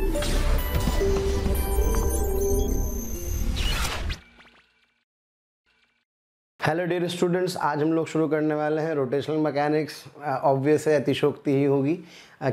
Thank you. Hello dear students आज हम लोग शुरू करने वाले हैं रोटेशनल मैकेनिक्स ऑब्वियस है अतिशोक्ति ही होगी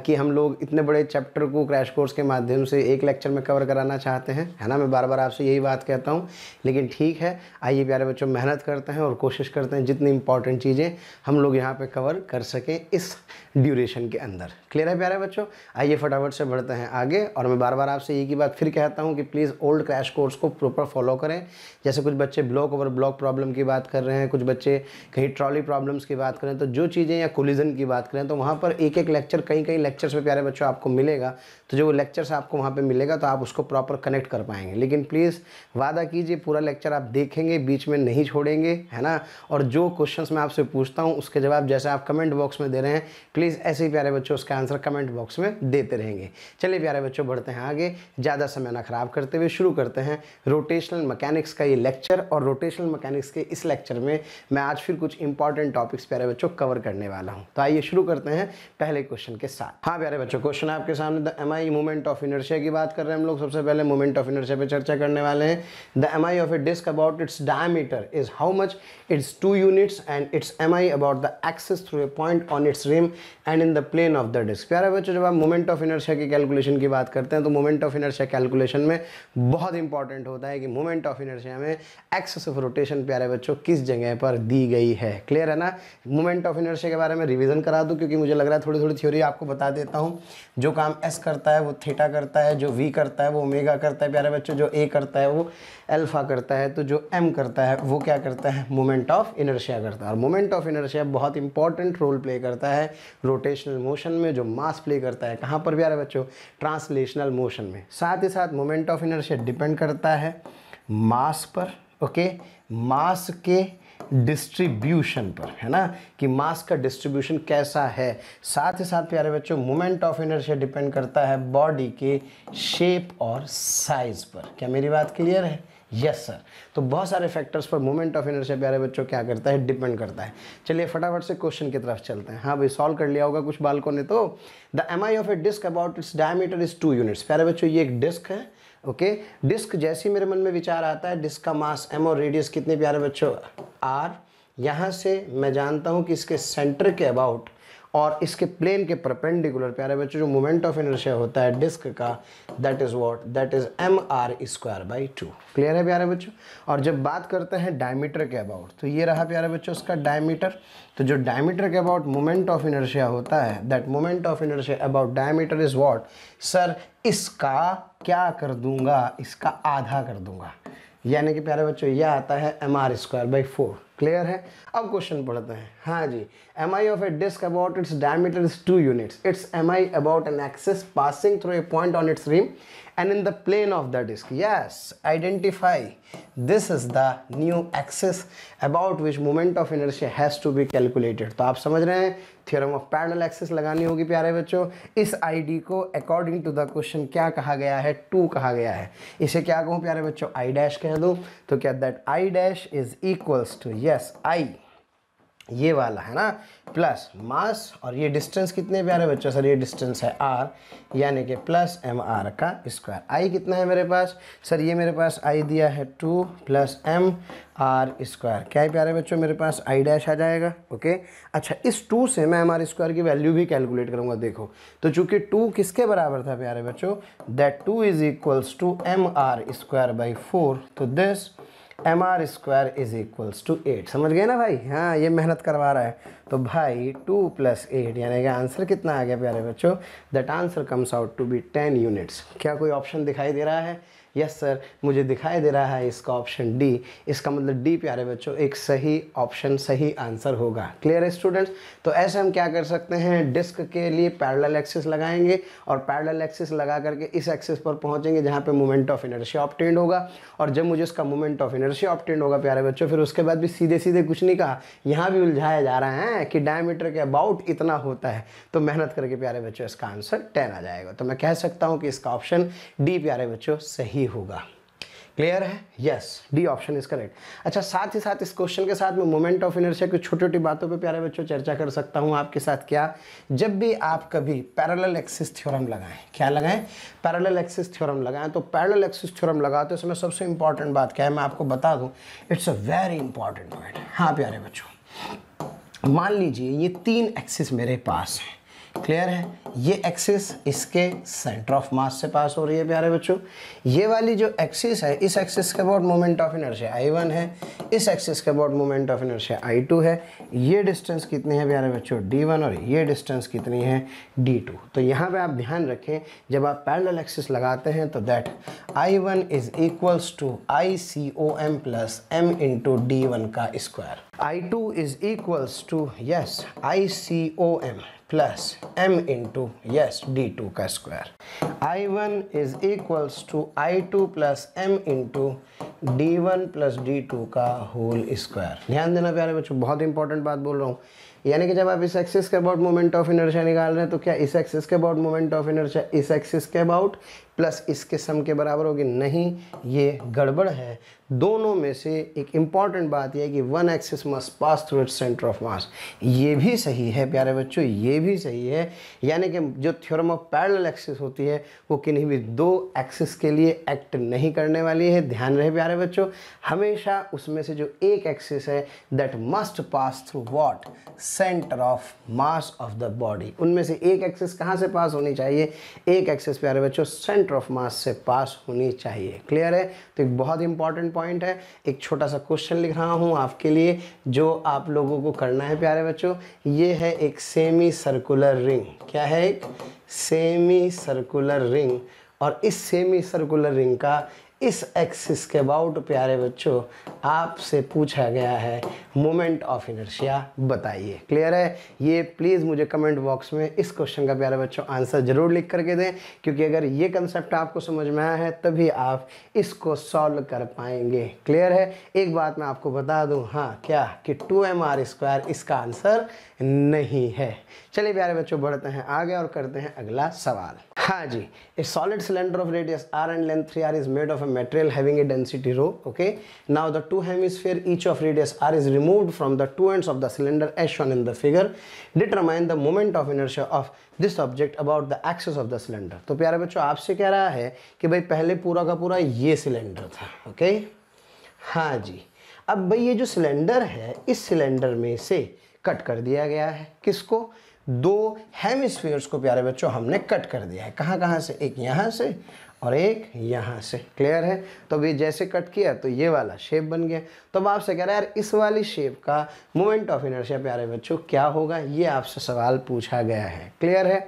कि हम लोग इतने बड़े चैप्टर को क्रैश कोर्स के माध्यम से एक लेक्चर में कवर कराना चाहते हैं है ना मैं बार बार आपसे यही बात कहता हूँ लेकिन ठीक है आइए प्यारे बच्चों मेहनत करते हैं और कोशिश करते हैं जितनी इंपॉर्टेंट चीज़ें हम लोग यहाँ पर कवर कर सकें इस ड्यूरेशन के अंदर क्लियर है प्यारे बच्चों आइए फटाफट से बढ़ते हैं आगे और मैं बार बार आपसे यही की बात फिर कहता हूँ कि प्लीज़ ओल्ड क्रैश कोर्स को प्रॉपर फॉलो करें जैसे कुछ बच्चे ब्लॉक ओवर ब्लॉक प्रॉब्लम की बात कर रहे हैं कुछ बच्चे कहीं ट्रॉली प्रॉब्लम्स की बात करें तो जो चीज़ें या कोलिजन की बात करें तो वहाँ पर एक एक लेक्चर कई कई लेक्चर्स में प्यारे बच्चों आपको मिलेगा तो जो लेक्चर्स आपको वहाँ पे मिलेगा तो आप उसको प्रॉपर कनेक्ट कर पाएंगे लेकिन प्लीज़ वादा कीजिए पूरा लेक्चर आप देखेंगे बीच में नहीं छोड़ेंगे है ना और जो क्वेश्चंस मैं आपसे पूछता हूँ उसके जवाब जैसे आप कमेंट बॉक्स में दे रहे हैं प्लीज़ ऐसे ही प्यारे बच्चों उसका आंसर कमेंट बॉक्स में देते रहेंगे चलिए प्यारे बच्चों बढ़ते हैं आगे ज़्यादा समय ना ख़राब करते हुए शुरू करते हैं रोटेशनल मकैनिक्स का ये लेक्चर और रोटेशनल मकैनिक्स के इस लेक्चर में मैं आज फिर कुछ इंपॉर्टेंट टॉपिक्स प्यारे बच्चों कवर करने वाला हूँ तो आइए शुरू करते हैं पहले क्वेश्चन के साथ हाँ प्यारे बच्चों क्वेश्चन आपके सामने the I moment of inertia की बात कर रहे हैं हम लोग सबसे पहले मोमेंट ऑफ इनर्शिया पे चर्चा करने वाले हैं the M I of a disc about its diameter is how much its two units and its M about the axis through a point on its rim and in the plane of the disc प्यारे बच्चों जब आप moment of inertia की calculation की बात करते हैं तो मोमेंट ऑफ इनर्शिया कैलकुलेशन में बहुत इंपॉर्टेंट होता है कि मोमेंट ऑफ इनर्शिया में एक्सेस ऑफ रोटेशन प्यारे बच्चों किस जगह पर दी गई है क्लियर है ना मोमेंट ऑफ इनर्शिया के बारे में रिविजन करा दूँ क्योंकि मुझे लग रहा है थोड़ी थोड़ी थ्योरी आपको बता देता हूँ जो काम एस करता करता है वो थीटा करता है जो वी करता है वो ओमेगा करता है प्यारे बच्चों जो ए करता है वो अल्फ़ा करता है तो जो एम करता है वो क्या करता है मोमेंट ऑफ इनर्शिया करता है और मोमेंट ऑफ इनर्शिया बहुत इंपॉर्टेंट रोल प्ले करता है रोटेशनल मोशन में जो मास प्ले करता है कहाँ पर प्यारे बच्चों ट्रांसलेशनल मोशन में साथ ही साथ मोमेंट ऑफ इनर्शिया डिपेंड करता है मास पर ओके मास के डिस्ट्रीब्यूशन पर है ना कि मास का डिस्ट्रीब्यूशन कैसा है साथ ही साथ प्यारे बच्चों मोमेंट ऑफ इनर्शिया डिपेंड करता है बॉडी के शेप और साइज पर क्या मेरी बात क्लियर है यस सर तो बहुत सारे फैक्टर्स पर मोमेंट ऑफ इनर्शिया प्यारे बच्चों क्या करता है डिपेंड करता है चलिए फटाफट से क्वेश्चन की तरफ चलते हैं हाँ भाई सॉल्व कर लिया होगा कुछ बालकों ने तो the M I of a disc about its diameter is two units प्यारे बच्चों ये एक डिस्क है ओके डिस्क जैसे मेरे मन में विचार आता है डिस्क का मास एम और रेडियस कितने प्यारे बच्चों आर यहाँ से मैं जानता हूँ कि इसके सेंटर के अबाउट और इसके प्लेन के परपेंडिकुलर प्यारे बच्चों जो मोमेंट ऑफ इनर्शिया होता है डिस्क का that is what that is M R square by two clear है प्यारे बच्चों और जब बात करते हैं डायमीटर के अबाउट तो ये रहा प्यारे बच्चों उसका डायमीटर तो जो डायमीटर के अबाउट मोमेंट ऑफ इनर्शिया होता है that moment of inertia about diameter is what sir इसका क्या कर दूंगा इसका आधा कर दूंगा यानी कि प्यारे बच्चों यह आता है M R square by four clear है अब क्वेश्चन पढ़ते हैं हाँ जी M I of a disc about its diameter is two units its M I about an axis passing through a point on its rim and in the plane of the disc yes identify this is the new axis about which moment of inertia has to be calculated तो आप समझ रहे हैं theorem of parallel access लगानी होगी प्यारे बच्चों इस आईडी को अकॉर्डिंग टू द क्वेश्चन क्या कहा गया है टू कहा गया है इसे क्या कहूँ प्यारे बच्चों आई डैश कह दूँ तो क्या that I dash is equals to yes I ये वाला है ना प्लस मास और ये डिस्टेंस कितने प्यारे बच्चों सर ये डिस्टेंस है आर यानी कि प्लस एम आर का स्क्वायर आई कितना है मेरे पास सर ये मेरे पास आई दिया है two plus M R square क्या है प्यारे बच्चों मेरे पास आई डैश आ जाएगा ओके अच्छा इस टू से मैं एम आर स्क्वायर की वैल्यू भी कैलकुलेट करूँगा देखो तो चूँकि टू किसके बराबर था प्यारे बच्चों that two is equals to M R square by four तो this M R square is equals to eight समझ गए ना भाई हाँ ये मेहनत करवा रहा है तो भाई टू प्लस एट यानी कि आंसर कितना आ गया प्यारे बच्चों that answer comes out to be ten units क्या कोई ऑप्शन दिखाई दे रहा है यस सर मुझे दिखाई दे रहा है इसका ऑप्शन डी इसका मतलब डी प्यारे बच्चों एक सही ऑप्शन सही आंसर होगा क्लियर है स्टूडेंट्स तो ऐसे हम क्या कर सकते हैं डिस्क के लिए पैरल एक्सिस लगाएंगे और पैरल एक्सिस लगा करके इस एक्सिस पर पहुंचेंगे जहाँ पे मोमेंट ऑफ इनर्शिया ऑप्टेंड होगा और जब मुझे उसका मोमेंट ऑफ इनर्शिया ऑप्टेंड होगा प्यारे बच्चों फिर उसके बाद भी सीधे सीधे कुछ नहीं कहा यहाँ भी उलझाया जा रहा है कि डायमीटर के अबाउट इतना होता है तो मेहनत करके प्यारे बच्चों इसका आंसर टेन आ जाएगा तो मैं कह सकता हूँ कि इसका ऑप्शन डी प्यारे बच्चों सही ही होगा क्लियर है yes D option is correct अच्छा साथ ही साथ इस क्वेश्चन के साथ मैं मोमेंट ऑफ इनर्शिया की छोटी छोटी बातों पे प्यारे बच्चों चर्चा कर सकता हूँ आपके साथ क्या जब भी आप कभी पैरेलल एक्सिस थ्योरम लगाएं क्या लगाएं पैरेलल एक्सिस थ्योरम लगाएं तो पैरेलल एक्सिस थ्योरम लगाते समय सबसे इंपॉर्टेंट बात क्या है मैं आपको बता दूँ it's a very important point हाँ प्यारे बच्चों मान लीजिए ये तीन एक्सिस मेरे पास हैं क्लियर है ये एक्सिस इसके सेंटर ऑफ मास से पास हो रही है प्यारे बच्चों ये वाली जो एक्सिस है इस एक्सिस के about moment of inertia I one है इस एक्सिस के about moment of inertia I two है ये डिस्टेंस कितनी है प्यारे बच्चों डी वन और ये डिस्टेंस कितनी है डी टू तो यहाँ पे आप ध्यान रखें जब आप पैरल एक्सिस लगाते हैं तो that I one is equals to I C O M plus M into D one का square I two is equals to yes I C O M plus M into yes D two का square I one is equals to I two plus M into D one plus D two का whole square ध्यान देना प्यारे बच्चों बहुत important बात बोल रहा हूँ यानी कि जब आप इस एक्सिस के अबाउट मोमेंट ऑफ इनर्शिया निकाल रहे हैं तो क्या इस एक्सिस के अबाउट मोमेंट ऑफ इनर्शिया इस एक्सिस के अबाउट प्लस इसके सम के बराबर होगी नहीं ये गड़बड़ है दोनों में से एक इम्पॉर्टेंट बात यह है कि one axis must pass through it centre of mass ये भी सही है प्यारे बच्चों ये भी सही है यानी कि जो थ्योरम ऑफ पैरल एक्सिस होती है वो किन्हीं भी दो एक्सिस के लिए एक्ट नहीं करने वाली है ध्यान रहे प्यारे बच्चों हमेशा उसमें से जो एक एक्सिस है that must pass through what centre of mass of the body उनमें से एक एक्सिस कहाँ से पास होनी चाहिए एक एक्सिस प्यारे बच्चों सेंटर ऑफ मास से पास होनी चाहिए क्लियर है तो एक बहुत इंपॉर्टेंट पॉइंट है एक छोटा सा क्वेश्चन लिख रहा हूँ आपके लिए जो आप लोगों को करना है प्यारे बच्चों ये है एक सेमी सर्कुलर रिंग क्या है एक सेमी सर्कुलर रिंग और इस सेमी सर्कुलर रिंग का इस एक्सिस के अबाउट प्यारे बच्चों आपसे पूछा गया है मोमेंट ऑफ इनर्शिया बताइए क्लियर है ये प्लीज़ मुझे कमेंट बॉक्स में इस क्वेश्चन का प्यारे बच्चों आंसर ज़रूर लिख करके दें क्योंकि अगर ये कंसेप्ट आपको समझ में आया है तभी आप इसको सॉल्व कर पाएंगे क्लियर है एक बात मैं आपको बता दूँ हाँ क्या कि टू एम आर स्क्वायर इसका आंसर नहीं है चलिए प्यारे बच्चों बढ़ते हैं आगे और करते हैं अगला सवाल हाँ जी a solid cylinder of radius R and length three R is made of a material having a density rho okay now the two hemisphere each of radius R is removed from the two ends of the cylinder as shown in the figure determine the moment of inertia of this object about the axis of the cylinder तो प्यारे बच्चों आपसे कह रहा है कि भाई पहले पूरा का पूरा ये सिलेंडर था ओके हाँ जी अब भाई ये जो सिलेंडर है इस सिलेंडर में से कट कर दिया गया है किसको दो हेमिस्फीयर्स को प्यारे बच्चों हमने कट कर दिया है कहाँ कहाँ से एक यहाँ से और एक यहाँ से क्लियर है तो अभी जैसे कट किया तो ये वाला शेप बन गया तो अब आपसे कह रहा है यार इस वाली शेप का मोमेंट ऑफ इनर्शिया प्यारे बच्चों क्या होगा ये आपसे सवाल पूछा गया है क्लियर है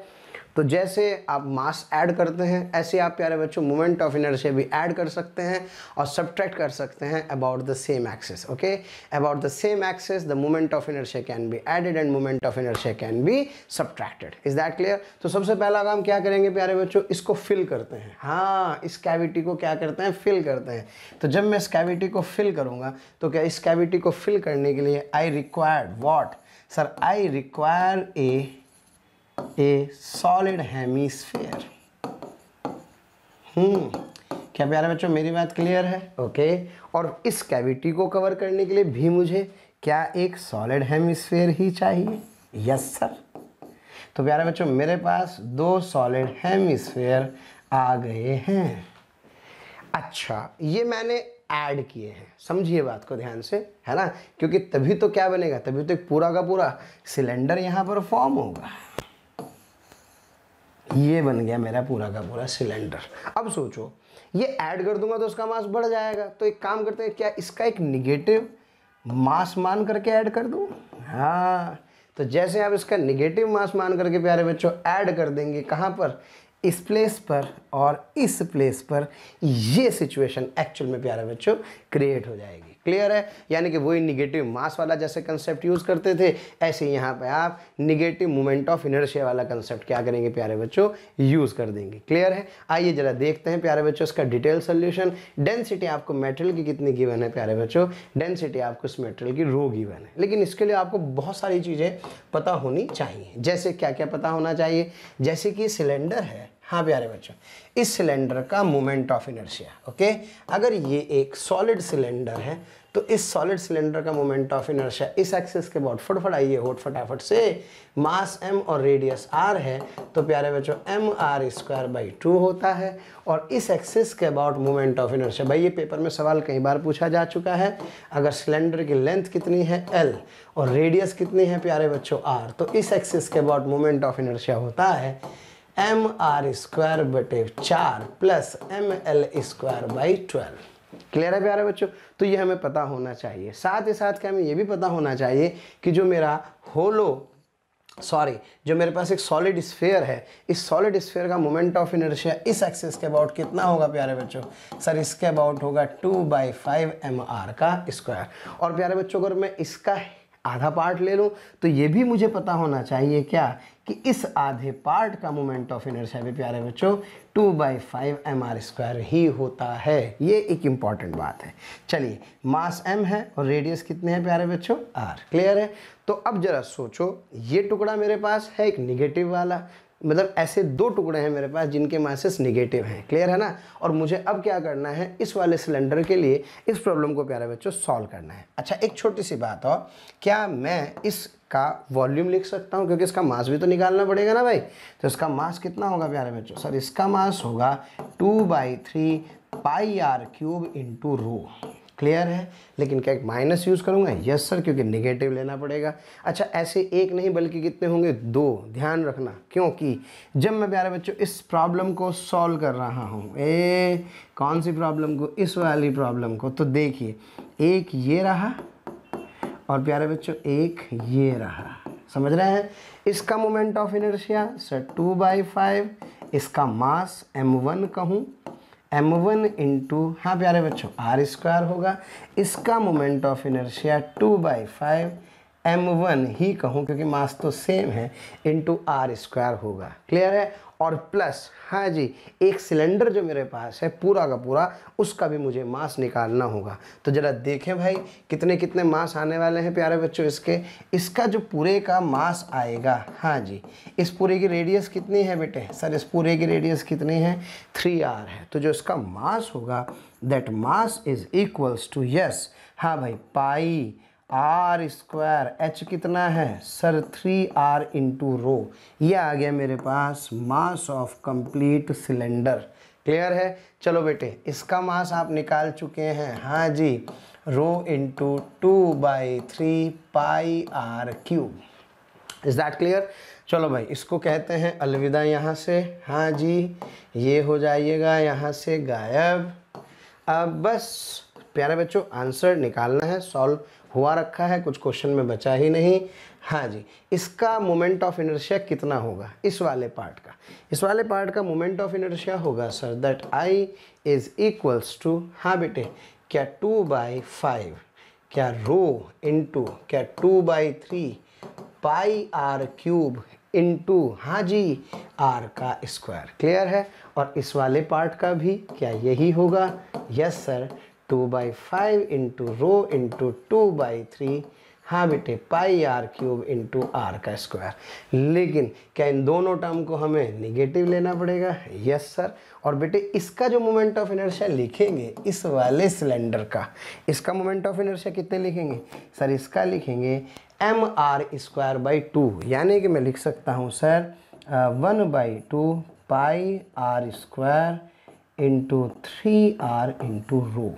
तो जैसे आप मास ऐड करते हैं ऐसे आप प्यारे बच्चों मोमेंट ऑफ इनर्शिया भी ऐड कर सकते हैं और सब्ट्रैक्ट कर सकते हैं about the same axis okay about the same axis the moment of inertia can be added and moment of inertia can be subtracted is that clear तो सबसे पहला काम क्या करेंगे प्यारे बच्चों इसको फिल करते हैं हाँ इस कैविटी को क्या करते हैं फिल करते हैं तो जब मैं इस कैविटी को फिल करूँगा तो क्या इस कैविटी को फिल करने के लिए I required what sir I require a a solid hemisphere hmm क्या प्यारे बच्चों मेरी बात क्लियर है ओके और इस कैविटी को कवर करने के लिए भी मुझे क्या एक सॉलिड हेमीस्फेयर ही चाहिए यस सर तो प्यारे बच्चों मेरे पास दो सॉलिड हेमीस्फेयर आ गए हैं अच्छा ये मैंने ऐड किए हैं समझिए बात को ध्यान से है ना क्योंकि तभी तो क्या बनेगा तभी तो एक पूरा का पूरा सिलेंडर यहाँ पर फॉर्म होगा ये बन गया मेरा पूरा का पूरा सिलेंडर अब सोचो ये ऐड कर दूंगा तो उसका मास बढ़ जाएगा तो एक काम करते हैं क्या इसका एक निगेटिव मास मान करके ऐड कर दूँ हाँ तो जैसे आप इसका निगेटिव मास मान करके प्यारे बच्चों ऐड कर देंगे कहाँ पर इस प्लेस पर और इस प्लेस पर ये सिचुएशन एक्चुअल में प्यारे बच्चों क्रिएट हो जाएगी क्लियर है यानी कि वही निगेटिव मास वाला जैसे कंसेप्ट यूज़ करते थे ऐसे यहाँ पे आप निगेटिव मोमेंट ऑफ इनर्शिया वाला कंसेप्ट क्या करेंगे प्यारे बच्चों यूज़ कर देंगे क्लियर है आइए ज़रा देखते हैं प्यारे बच्चों इसका डिटेल सोल्यूशन डेंसिटी आपको मेटेरियल की कितनी गिवन है प्यारे बच्चों डेंसिटी आपको इस मेटेरियल की रो गिवन है लेकिन इसके लिए आपको बहुत सारी चीज़ें पता होनी चाहिए जैसे क्या क्या पता होना चाहिए जैसे कि सिलेंडर है हाँ प्यारे बच्चों इस सिलेंडर का मोमेंट ऑफ इनर्शिया ओके अगर ये एक सॉलिड सिलेंडर है तो इस सॉलिड सिलेंडर का मोमेंट ऑफ इनर्शिया इस एक्सिस के बाद फटफट आइए होट फटाफट से मास एम और रेडियस आर है तो प्यारे बच्चों M R square by two होता है और इस एक्सिस के अबाउट मोमेंट ऑफ इनर्शिया भाई ये पेपर में सवाल कई बार पूछा जा चुका है अगर सिलेंडर की लेंथ कितनी है एल और रेडियस कितनी है प्यारे बच्चों आर तो इस एक्सिस के अबाउट मोमेंट ऑफ इनर्शिया होता है एम आर स्क्वायर बटे चार plus M L square by twelve clear है प्यारे बच्चों तो ये हमें पता होना चाहिए साथ ही साथ क्या हमें ये भी पता होना चाहिए कि जो मेरा होलो सॉरी जो मेरे पास एक सॉलिड स्फेयर है इस सॉलिड स्फेयर का मोमेंट ऑफ इनर्शिया इस एक्सेस के अबाउट कितना होगा प्यारे बच्चों सर इसके अबाउट होगा two by five M R का स्क्वायर और प्यारे बच्चों अगर मैं इसका आधा पार्ट ले लूँ तो ये भी मुझे पता होना चाहिए क्या कि इस आधे पार्ट का मोमेंट ऑफ इनर्शिया भी प्यारे बच्चों two by five M R square ही होता है ये एक इम्पॉर्टेंट बात है चलिए मास एम है और रेडियस कितने हैं प्यारे बच्चों आर क्लियर है तो अब जरा सोचो ये टुकड़ा मेरे पास है एक निगेटिव वाला मतलब ऐसे दो टुकड़े हैं मेरे पास जिनके मासेस निगेटिव हैं क्लियर है ना और मुझे अब क्या करना है इस वाले सिलेंडर के लिए इस प्रॉब्लम को प्यारे बच्चों सॉल्व करना है अच्छा एक छोटी सी बात और क्या मैं इसका वॉल्यूम लिख सकता हूँ क्योंकि इसका मास भी तो निकालना पड़ेगा ना भाई तो इसका मास कितना होगा प्यारे बच्चों सर इसका मास होगा two by three pi are cube into rho clear है लेकिन क्या माइनस यूज़ करूँगा यस सर क्योंकि निगेटिव लेना पड़ेगा अच्छा ऐसे एक नहीं बल्कि कितने होंगे दो ध्यान रखना क्योंकि जब मैं प्यारे बच्चों इस प्रॉब्लम को सॉल्व कर रहा हूँ ए कौन सी प्रॉब्लम को इस वाली प्रॉब्लम को तो देखिए एक ये रहा और प्यारे बच्चों एक ये रहा समझ रहे हैं इसका moment of inertia sir two by five इसका मास एम वन कहूँ एम वन इंटू हाँ प्यारे बच्चों आर स्क्वायर होगा इसका moment of inertia two by five M one ही कहूँ क्योंकि मास तो सेम है इंटू आर स्क्वायर होगा क्लियर है और प्लस हाँ जी एक सिलेंडर जो मेरे पास है पूरा का पूरा उसका भी मुझे मास निकालना होगा तो ज़रा देखें भाई कितने कितने मास आने वाले हैं प्यारे बच्चों इसके इसका जो पूरे का मास आएगा हाँ जी इस पूरे की रेडियस कितनी है बेटे सर इस पूरे की रेडियस कितनी है थ्री आर है तो जो इसका मास होगा that mass is equals to yes हाँ भाई पाई आर स्क्वायर एच कितना है sir three R into rho ये आ गया मेरे पास mass of complete cylinder clear है चलो बेटे इसका मास आप निकाल चुके हैं हाँ जी rho into two by three pi are cube is that clear चलो भाई इसको कहते हैं अलविदा यहाँ से हाँ जी ये हो जाइएगा यहाँ से गायब अब बस प्यारे बच्चों आंसर निकालना है सॉल्व हुआ रखा है कुछ क्वेश्चन में बचा ही नहीं हाँ जी इसका मोमेंट ऑफ इनर्शिया कितना होगा इस वाले पार्ट का इस वाले पार्ट का मोमेंट ऑफ इनर्शिया होगा sir that I is equals to हाँ बेटे क्या टू बाई फाइव क्या रो इंटू क्या two by three pi are cube into हाँ जी आर का स्क्वायर क्लियर है और इस वाले पार्ट का भी क्या यही होगा yes sir two by five into rho into two by three हाँ बेटे pi are cube into R का स्क्वायर लेकिन क्या इन दोनों टर्म को हमें निगेटिव लेना पड़ेगा यस सर और बेटे इसका जो मोमेंट ऑफ इनर्शिया लिखेंगे इस वाले सिलेंडर का इसका मोमेंट ऑफ इनर्शिया कितने लिखेंगे सर इसका लिखेंगे M R square by two यानी कि मैं लिख सकता हूँ sir one by two pi R square into three R into rho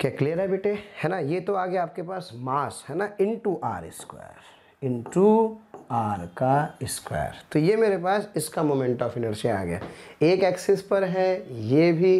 क्या क्लियर है बेटे है ना ये तो आ गया आपके पास मास है ना into are square into R का स्क्वायर तो ये मेरे पास इसका मोमेंट ऑफ इनर्शिया आ गया एक एक्सिस पर है ये भी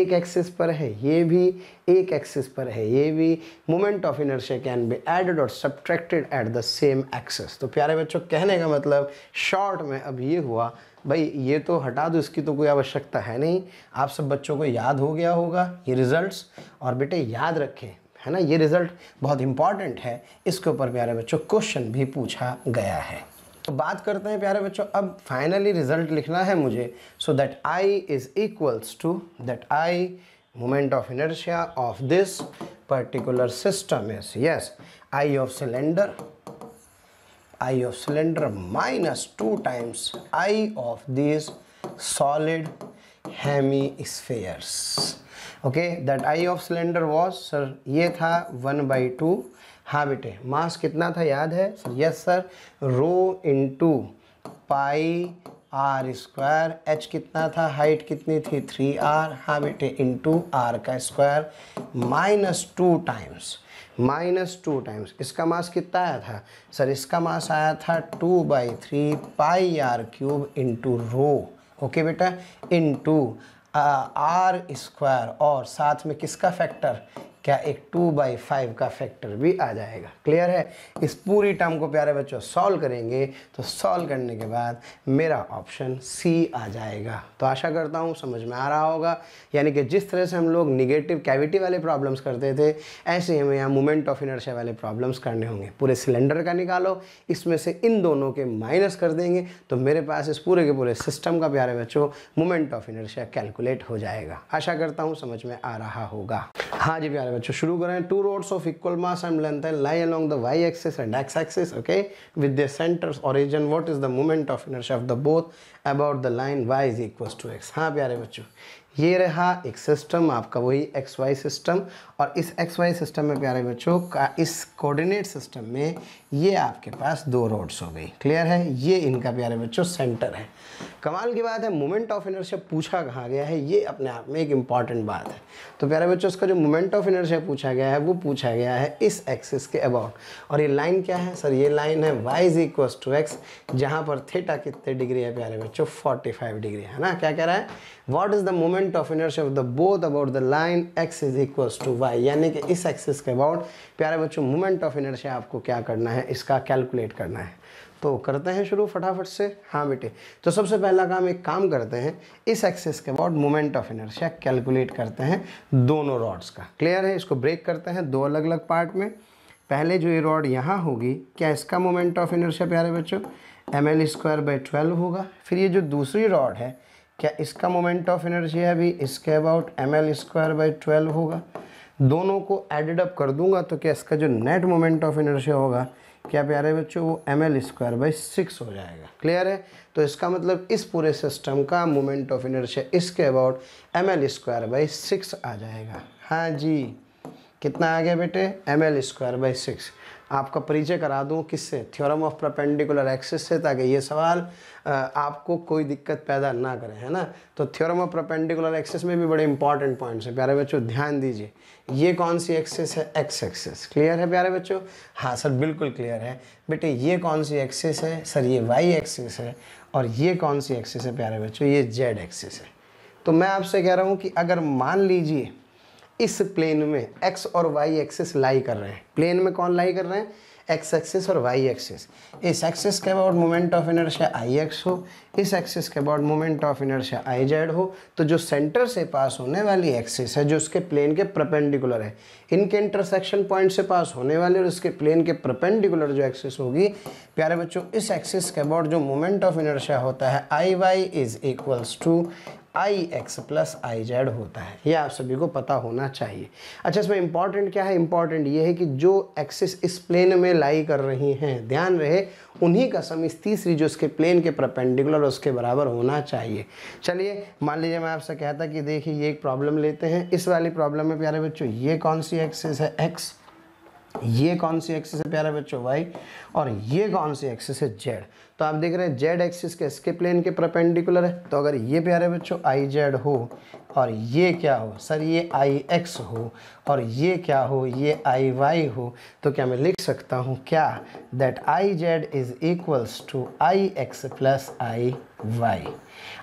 एक एक्सिस पर है ये भी एक एक्सिस पर है ये भी moment of inertia can be added और subtracted at the same axis तो प्यारे बच्चों कहने का मतलब शॉर्ट में अब ये हुआ भाई ये तो हटा दो इसकी तो कोई आवश्यकता है नहीं आप सब बच्चों को याद हो गया होगा ये रिज़ल्ट्स और बेटे याद रखें है ना ये रिज़ल्ट बहुत इंपॉर्टेंट है इसके ऊपर प्यारे बच्चों क्वेश्चन भी पूछा गया है तो बात करते हैं प्यारे बच्चों अब फाइनली रिज़ल्ट लिखना है मुझे so that I is equals to that I moment of inertia of this particular system is yes I of cylinder I of cylinder minus 2 times I of these solid hemispheres. Okay, that I of cylinder was sir ये था one by two हाँ बेटे मास कितना था याद है yes sir rho into pi R square H कितना था हाइट कितनी थी थ्री आर हाँ बेटे इंटू आर का square minus two times minus two times इसका मास कितना आया था सर इसका मास आया था two by three pi are cube into rho okay बेटा इंटू आर स्क्वायर और साथ में किसका फैक्टर क्या एक टू बाई फाइव का फैक्टर भी आ जाएगा क्लियर है इस पूरी टर्म को प्यारे बच्चों सॉल्व करेंगे तो सॉल्व करने के बाद मेरा ऑप्शन सी आ जाएगा तो आशा करता हूँ समझ में आ रहा होगा यानी कि जिस तरह से हम लोग निगेटिव कैविटी वाले प्रॉब्लम्स करते थे ऐसे हमें यहाँ मोमेंट ऑफ इनर्शिया वाले प्रॉब्लम्स करने होंगे पूरे सिलेंडर का निकालो इसमें से इन दोनों के माइनस कर देंगे तो मेरे पास इस पूरे के पूरे सिस्टम का प्यारे बच्चों मोमेंट ऑफ इनर्शिया कैलकुलेट हो जाएगा आशा करता हूँ समझ में आ रहा होगा हाँ जी प्यारे है बच्चों शुरू करें two rods of equal mass and length है lie along the Y axis and X axis okay with the centres origin what is the moment of inertia of the both about the line Y is equal to X हाँ प्यारे बच्चों ये रहा एक system आपका वही x Y system और इस एक्स वाई सिस्टम में प्यारे बच्चों का इस कोऑर्डिनेट सिस्टम में ये आपके पास दो रोड्स हो गई क्लियर है ये इनका प्यारे बच्चों सेंटर है कमाल की बात है मोमेंट ऑफ इनर्शिया पूछा कहा गया है ये अपने आप में एक इंपॉर्टेंट बात है तो प्यारे बच्चों उसका जो मोमेंट ऑफ इनर्शिया पूछा गया है वो पूछा गया है इस एक्सिस के अबाउट और ये लाइन क्या है सर ये लाइन है Y is equal to X जहाँ पर थेटा कितने डिग्री है प्यारे बच्चों फाइव डिग्री है ना क्या कह रहा है what is the moment of inertia of the both about the line X is equal to Y यानी कि इस एक्सिस के अबाउट प्यारे बच्चों मोमेंट ऑफ इनर्शिया आपको क्या करना है इसका कैलकुलेट करना है तो करते हैं शुरू फटाफट से हाँ बेटे तो सबसे पहला काम एक काम करते हैं इस एक्सेस के बाद मोमेंट ऑफ इनर्शिया कैलकुलेट करते हैं दोनों रॉड्स का क्लियर है इसको ब्रेक करते हैं दो अलग अलग पार्ट में पहले जो ये रॉड यहाँ होगी क्या इसका मोमेंट ऑफ इनर्शिया प्यारे बच्चों M L square by twelve होगा फिर ये जो दूसरी रॉड है क्या इसका मोमेंट ऑफ एनर्जी है भी इसके about M L square by twelve होगा दोनों को एडिड अप कर दूंगा तो क्या इसका जो नेट मोमेंट ऑफ एनर्जी होगा क्या प्यारे बच्चों वो M L square by six हो जाएगा क्लियर है तो इसका मतलब इस पूरे सिस्टम का मोमेंट ऑफ इनर्शिया इसके about M L square by six आ जाएगा हाँ जी कितना आ गया बेटे M L square by six आपका परिचय करा दूँ किससे थ्योरम ऑफ प्रपेंडिकुलर एक्सिस से ताकि ये सवाल आपको कोई दिक्कत पैदा ना करें है ना तो थ्योरम ऑफ प्रपेंडिकुलर एक्सिस में भी बड़े इंपॉर्टेंट पॉइंट्स हैं प्यारे बच्चों ध्यान दीजिए ये कौन सी एक्सेस है एक्स एक्सेस क्लियर है प्यारे बच्चों हाँ सर बिल्कुल क्लियर है बेटे ये कौन सी एक्सेस है सर ये वाई एक्सेस है और ये कौन सी एक्सेस है प्यारे बच्चों ये जेड एक्सेस है तो मैं आपसे कह रहा हूँ कि अगर मान लीजिए इस प्लेन में एक्स और वाई एक्सेस लाई कर रहे हैं प्लेन में कौन लाई कर रहे हैं एक्स एक्सेस और वाई एक्सेस इस एक्सेस के about moment of inertia I X हो इस एक्सेस के about moment of inertia I Z हो तो जो सेंटर से पास होने वाली एक्सेस है जो उसके प्लेन के प्रपेंडिकुलर है इनके इंटरसेक्शन पॉइंट से पास होने वाले और उसके प्लेन के प्रपेंडिकुलर जो एक्सेस होगी प्यारे बच्चों इस एक्सेस के अबाउट जो मोमेंट ऑफ इनर्शिया होता है I Y is equals to I X plus I Z होता है ये आप सभी को पता होना चाहिए अच्छा इसमें इम्पॉर्टेंट क्या है इम्पॉर्टेंट ये है कि जो एक्सिस इस प्लेन में लाई कर रही हैं ध्यान रहे उन्हीं का सम इस तीसरी जो उसके प्लेन के प्रपेंडिकुलर उसके बराबर होना चाहिए चलिए मान लीजिए मैं आपसे कहता कि देखिए ये एक प्रॉब्लम लेते हैं इस वाली प्रॉब्लम में प्यारे बच्चों ये कौन सी एक्सिस है एक्स ये कौन सी एक्सिस है प्यारे बच्चों वाई और ये कौन सी एक्सिस है जेड तो आप देख रहे हैं जेड एक्सिस के इसके प्लेन के परपेंडिकुलर है तो अगर ये प्यारे बच्चों आई जेड हो और ये क्या हो सर ये आई एक्स हो और ये क्या हो ये आई वाई हो तो क्या मैं लिख सकता हूँ क्या that I Z is equals to I X plus I Y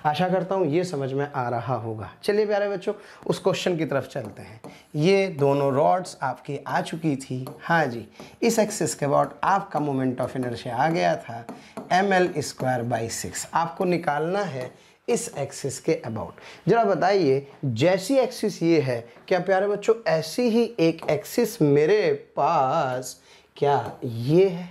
आशा करता हूँ ये समझ में आ रहा होगा चलिए प्यारे बच्चों उस क्वेश्चन की तरफ चलते हैं ये दोनों रॉड्स आपकी आ चुकी थी हाँ जी इस एक्सिस के बाद आपका मोमेंट ऑफ इनर्शिया आ गया था M L square by six आपको निकालना है इस एक्सिस के अबाउट जरा बताइए जैसी एक्सिस ये है क्या प्यारे बच्चों ऐसी ही एक एक्सिस मेरे पास क्या ये है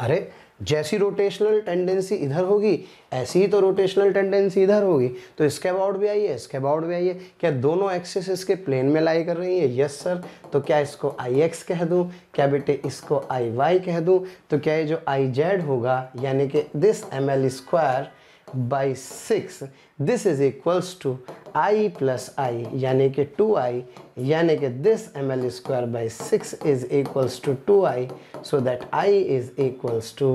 अरे जैसी रोटेशनल टेंडेंसी इधर होगी ऐसी ही तो रोटेशनल टेंडेंसी इधर होगी तो इसके अबाउट भी आई है इसके अबाउट भी आई है क्या दोनों एक्सेस इसके प्लेन में लाई कर रही है यस सर तो क्या इसको आई एक्स कह दूँ क्या बेटे इसको आई वाई कह दूँ तो क्या ये जो आई जेड होगा यानी कि this M L square by six this is equals to I plus I यानी कि टू आई यानी कि this M L square by six is equals to two I so that I is equals to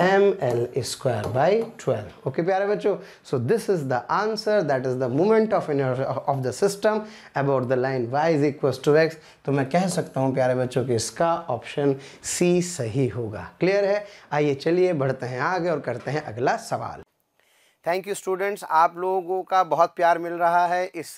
M L square by twelve okay प्यारे बच्चों so this is the answer that is the movement of in of the system about the line Y is equals to x तो मैं कह सकता हूँ प्यारे बच्चों कि इसका ऑप्शन सी सही होगा क्लियर है आइए चलिए बढ़ते हैं आगे और करते हैं अगला सवाल थैंक यू स्टूडेंट्स आप लोगों का बहुत प्यार मिल रहा है इस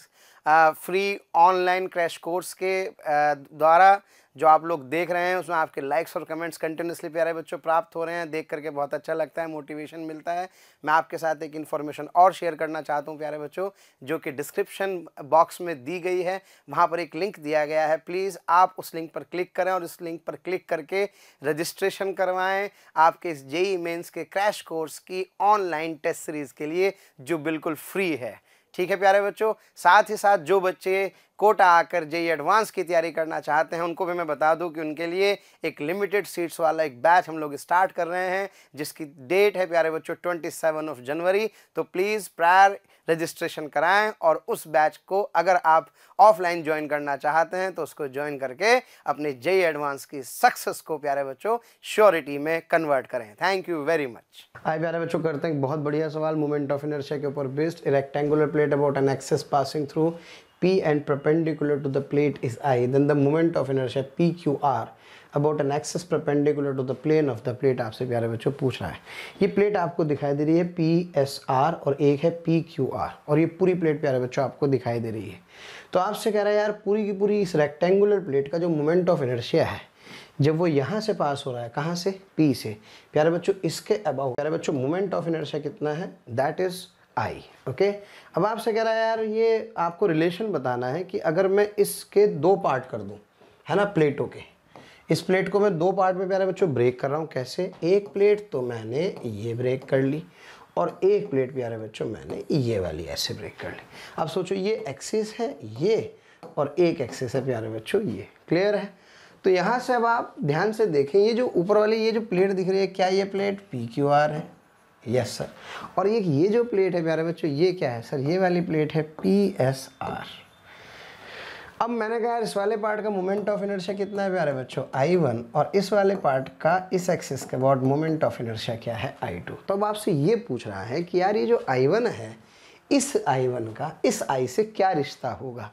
फ्री ऑनलाइन क्रैश कोर्स के द्वारा जो आप लोग देख रहे हैं उसमें आपके लाइक्स और कमेंट्स कंटिन्यूसली प्यारे बच्चों प्राप्त हो रहे हैं देख करके बहुत अच्छा लगता है मोटिवेशन मिलता है मैं आपके साथ एक इन्फॉर्मेशन और शेयर करना चाहता हूँ प्यारे बच्चों जो कि डिस्क्रिप्शन बॉक्स में दी गई है वहाँ पर एक लिंक दिया गया है प्लीज़ आप उस लिंक पर क्लिक करें और इस लिंक पर क्लिक करके रजिस्ट्रेशन करवाएँ आपके इस जेई मेन्स के क्रैश कोर्स की ऑनलाइन टेस्ट सीरीज़ के लिए जो बिल्कुल फ्री है ठीक है प्यारे बच्चों साथ ही साथ जो बच्चे कोटा आकर जेई एडवांस की तैयारी करना चाहते हैं उनको भी मैं बता दूं कि उनके लिए एक लिमिटेड सीट्स वाला एक बैच हम लोग स्टार्ट कर रहे हैं जिसकी डेट है प्यारे बच्चों ट्वेंटी सेवन ऑफ जनवरी तो प्लीज़ प्रायर रजिस्ट्रेशन कराएं और उस बैच को अगर आप ऑफलाइन ज्वाइन करना चाहते हैं तो उसको ज्वाइन करके अपने जेई एडवांस की सक्सेस को प्यारे बच्चों श्योरिटी में कन्वर्ट करें थैंक यू वेरी मच आए प्यारे बच्चों करते हैं बहुत बढ़िया सवाल मोमेंट ऑफ इनर्शिया के ऊपर based rectangular plate about an axis passing through P and perpendicular to the plate is I, then the moment of inertia PQR about an axis perpendicular to the plane of the plate आपसे प्यारे बच्चों पूछ रहा है ये plate आपको दिखाई दे रही है पी एस आर और एक है पी क्यू आर और ये पूरी प्लेट प्यारे बच्चों आपको दिखाई दे रही है तो आपसे कह रहा है यार पूरी की पूरी इस रेक्टेंगुलर प्लेट का जो मोमेंट ऑफ इनर्शिया है जब वो यहाँ से पास हो रहा है कहाँ से पी से प्यारे बच्चों इसके अबाउ प्यारे बच्चों मोमेंट ऑफ इनर्शिया कितना है दैट इज़ आई ओके अब आपसे कह रहा है यार ये आपको रिलेशन बताना है कि अगर मैं इसके दो पार्ट कर दूँ है ना प्लेटों के इस प्लेट को मैं दो पार्ट में प्यारे बच्चों ब्रेक कर रहा हूँ कैसे एक प्लेट तो मैंने ये ब्रेक कर ली और एक प्लेट प्यारे बच्चों मैंने ये वाली ऐसे ब्रेक कर ली अब सोचो ये एक्सेस है ये और एक एक्सेस है प्यारे बच्चों ये क्लियर है तो यहाँ से अब आप ध्यान से देखें ये जो ऊपर वाली ये जो प्लेट दिख रही है क्या ये प्लेट पी क्यू आर है यस सर और एक ये जो प्लेट है प्यारे बच्चों ये क्या है सर ये वाली प्लेट है पी एस आर अब मैंने कहा यार इस वाले पार्ट का मोमेंट ऑफ इनर्शिया कितना है प्यारे बच्चों आई वन और इस वाले पार्ट का इस एक्सिस के अबाउट मोमेंट ऑफ इनर्शिया क्या है आई टू तो अब आपसे ये पूछ रहा है कि यार ये जो आई वन है इस आई वन का इस आई से क्या रिश्ता होगा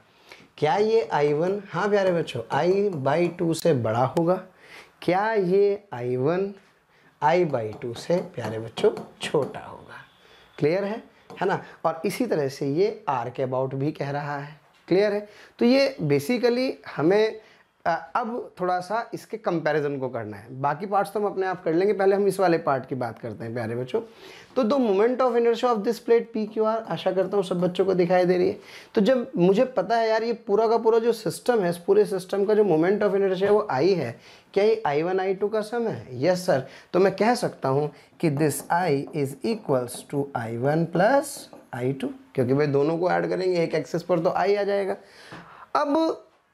क्या ये आई वन हाँ प्यारे बच्चों आई बाई टू से बड़ा होगा क्या ये I one I by two से प्यारे बच्चों छोटा होगा क्लियर है है ना और इसी तरह से ये आर के अबाउट भी कह रहा है क्लियर है तो ये बेसिकली हमें अब थोड़ा सा इसके कंपैरिजन को करना है बाकी पार्ट्स तो हम अपने आप कर लेंगे पहले हम इस वाले पार्ट की बात करते हैं प्यारे बच्चों तो दो moment of inertia of this plate P Q R आशा करता हूँ सब बच्चों को दिखाई दे रही है तो जब मुझे पता है यार ये पूरा का पूरा जो सिस्टम है इस पूरे सिस्टम का जो मोमेंट ऑफ इनर्शिया वो आई है क्या ये आई वन आई टू का सम है यस सर तो मैं कह सकता हूँ कि this I is equals to I one plus I two क्योंकि भाई दोनों को ऐड करेंगे एक एक्सेस पर तो आई आ जाएगा अब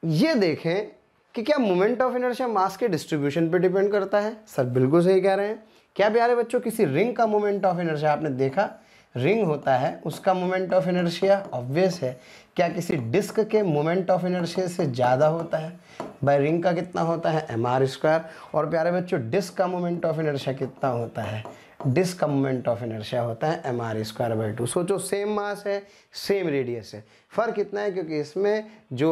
ये देखें कि क्या मोमेंट ऑफ इनर्शिया मास के डिस्ट्रीब्यूशन पे डिपेंड करता है सर बिल्कुल सही कह रहे हैं क्या प्यारे बच्चों किसी रिंग का मोमेंट ऑफ इनर्शिया आपने देखा रिंग होता है उसका मोमेंट ऑफ इनर्शिया ऑब्वियस है क्या किसी डिस्क के मोमेंट ऑफ इनर्शिया से ज़्यादा होता है बाय रिंग का कितना होता है एम आर स्क्वायर और प्यारे बच्चों डिस्क का मोमेंट ऑफ इनर्शिया कितना होता है डिस्क का मोमेंट ऑफ इनर्शिया होता है M R square by two सोचो सेम मास है सेम रेडियस है फ़र्क इतना है क्योंकि इसमें जो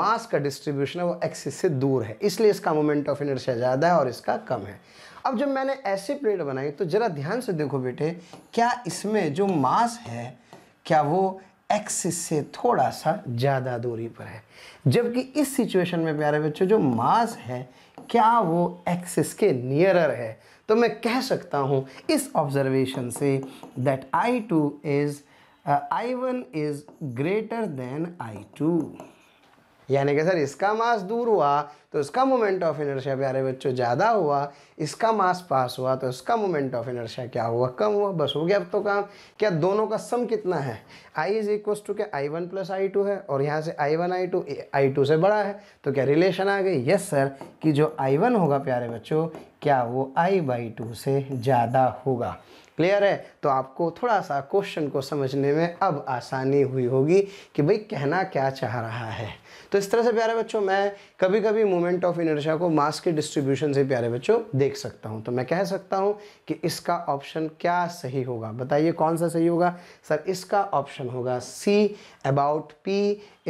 मास का डिस्ट्रीब्यूशन है वो एक्सिस से दूर है इसलिए इसका मोमेंट ऑफ इनर्शिया ज़्यादा है और इसका कम है अब जब मैंने ऐसी प्लेट बनाई तो ज़रा ध्यान से देखो बेटे क्या इसमें जो मास है क्या वो एक्सिस से थोड़ा सा ज़्यादा दूरी पर है जबकि इस सिचुएशन में प्यारे बच्चों जो मास है क्या वो एक्सिस के नियरर है तो मैं कह सकता हूँ इस ऑब्जर्वेशन से that I two is I one is greater than I two यानी कि सर इसका मास दूर हुआ तो इसका मोमेंट ऑफ इनर्शिया प्यारे बच्चों ज़्यादा हुआ इसका मास पास हुआ तो इसका मोमेंट ऑफ इनर्शिया क्या हुआ कम हुआ बस हो गया अब तो काम क्या दोनों का सम कितना है आई इज इक्व टू क्या I one plus I two है और यहाँ से I one I two I two से बड़ा है तो क्या रिलेशन आ गई यस सर कि जो आई वन होगा प्यारे बच्चों क्या वो आई बाई टू से ज़्यादा होगा क्लियर है तो आपको थोड़ा सा क्वेश्चन को समझने में अब आसानी हुई होगी कि भाई कहना क्या चाह रहा है तो इस तरह से प्यारे बच्चों मैं कभी कभी मोमेंट ऑफ इनर्शिया को मास के डिस्ट्रीब्यूशन से प्यारे बच्चों देख सकता हूँ तो मैं कह सकता हूँ कि इसका ऑप्शन क्या सही होगा बताइए कौन सा सही होगा सर इसका ऑप्शन होगा C about P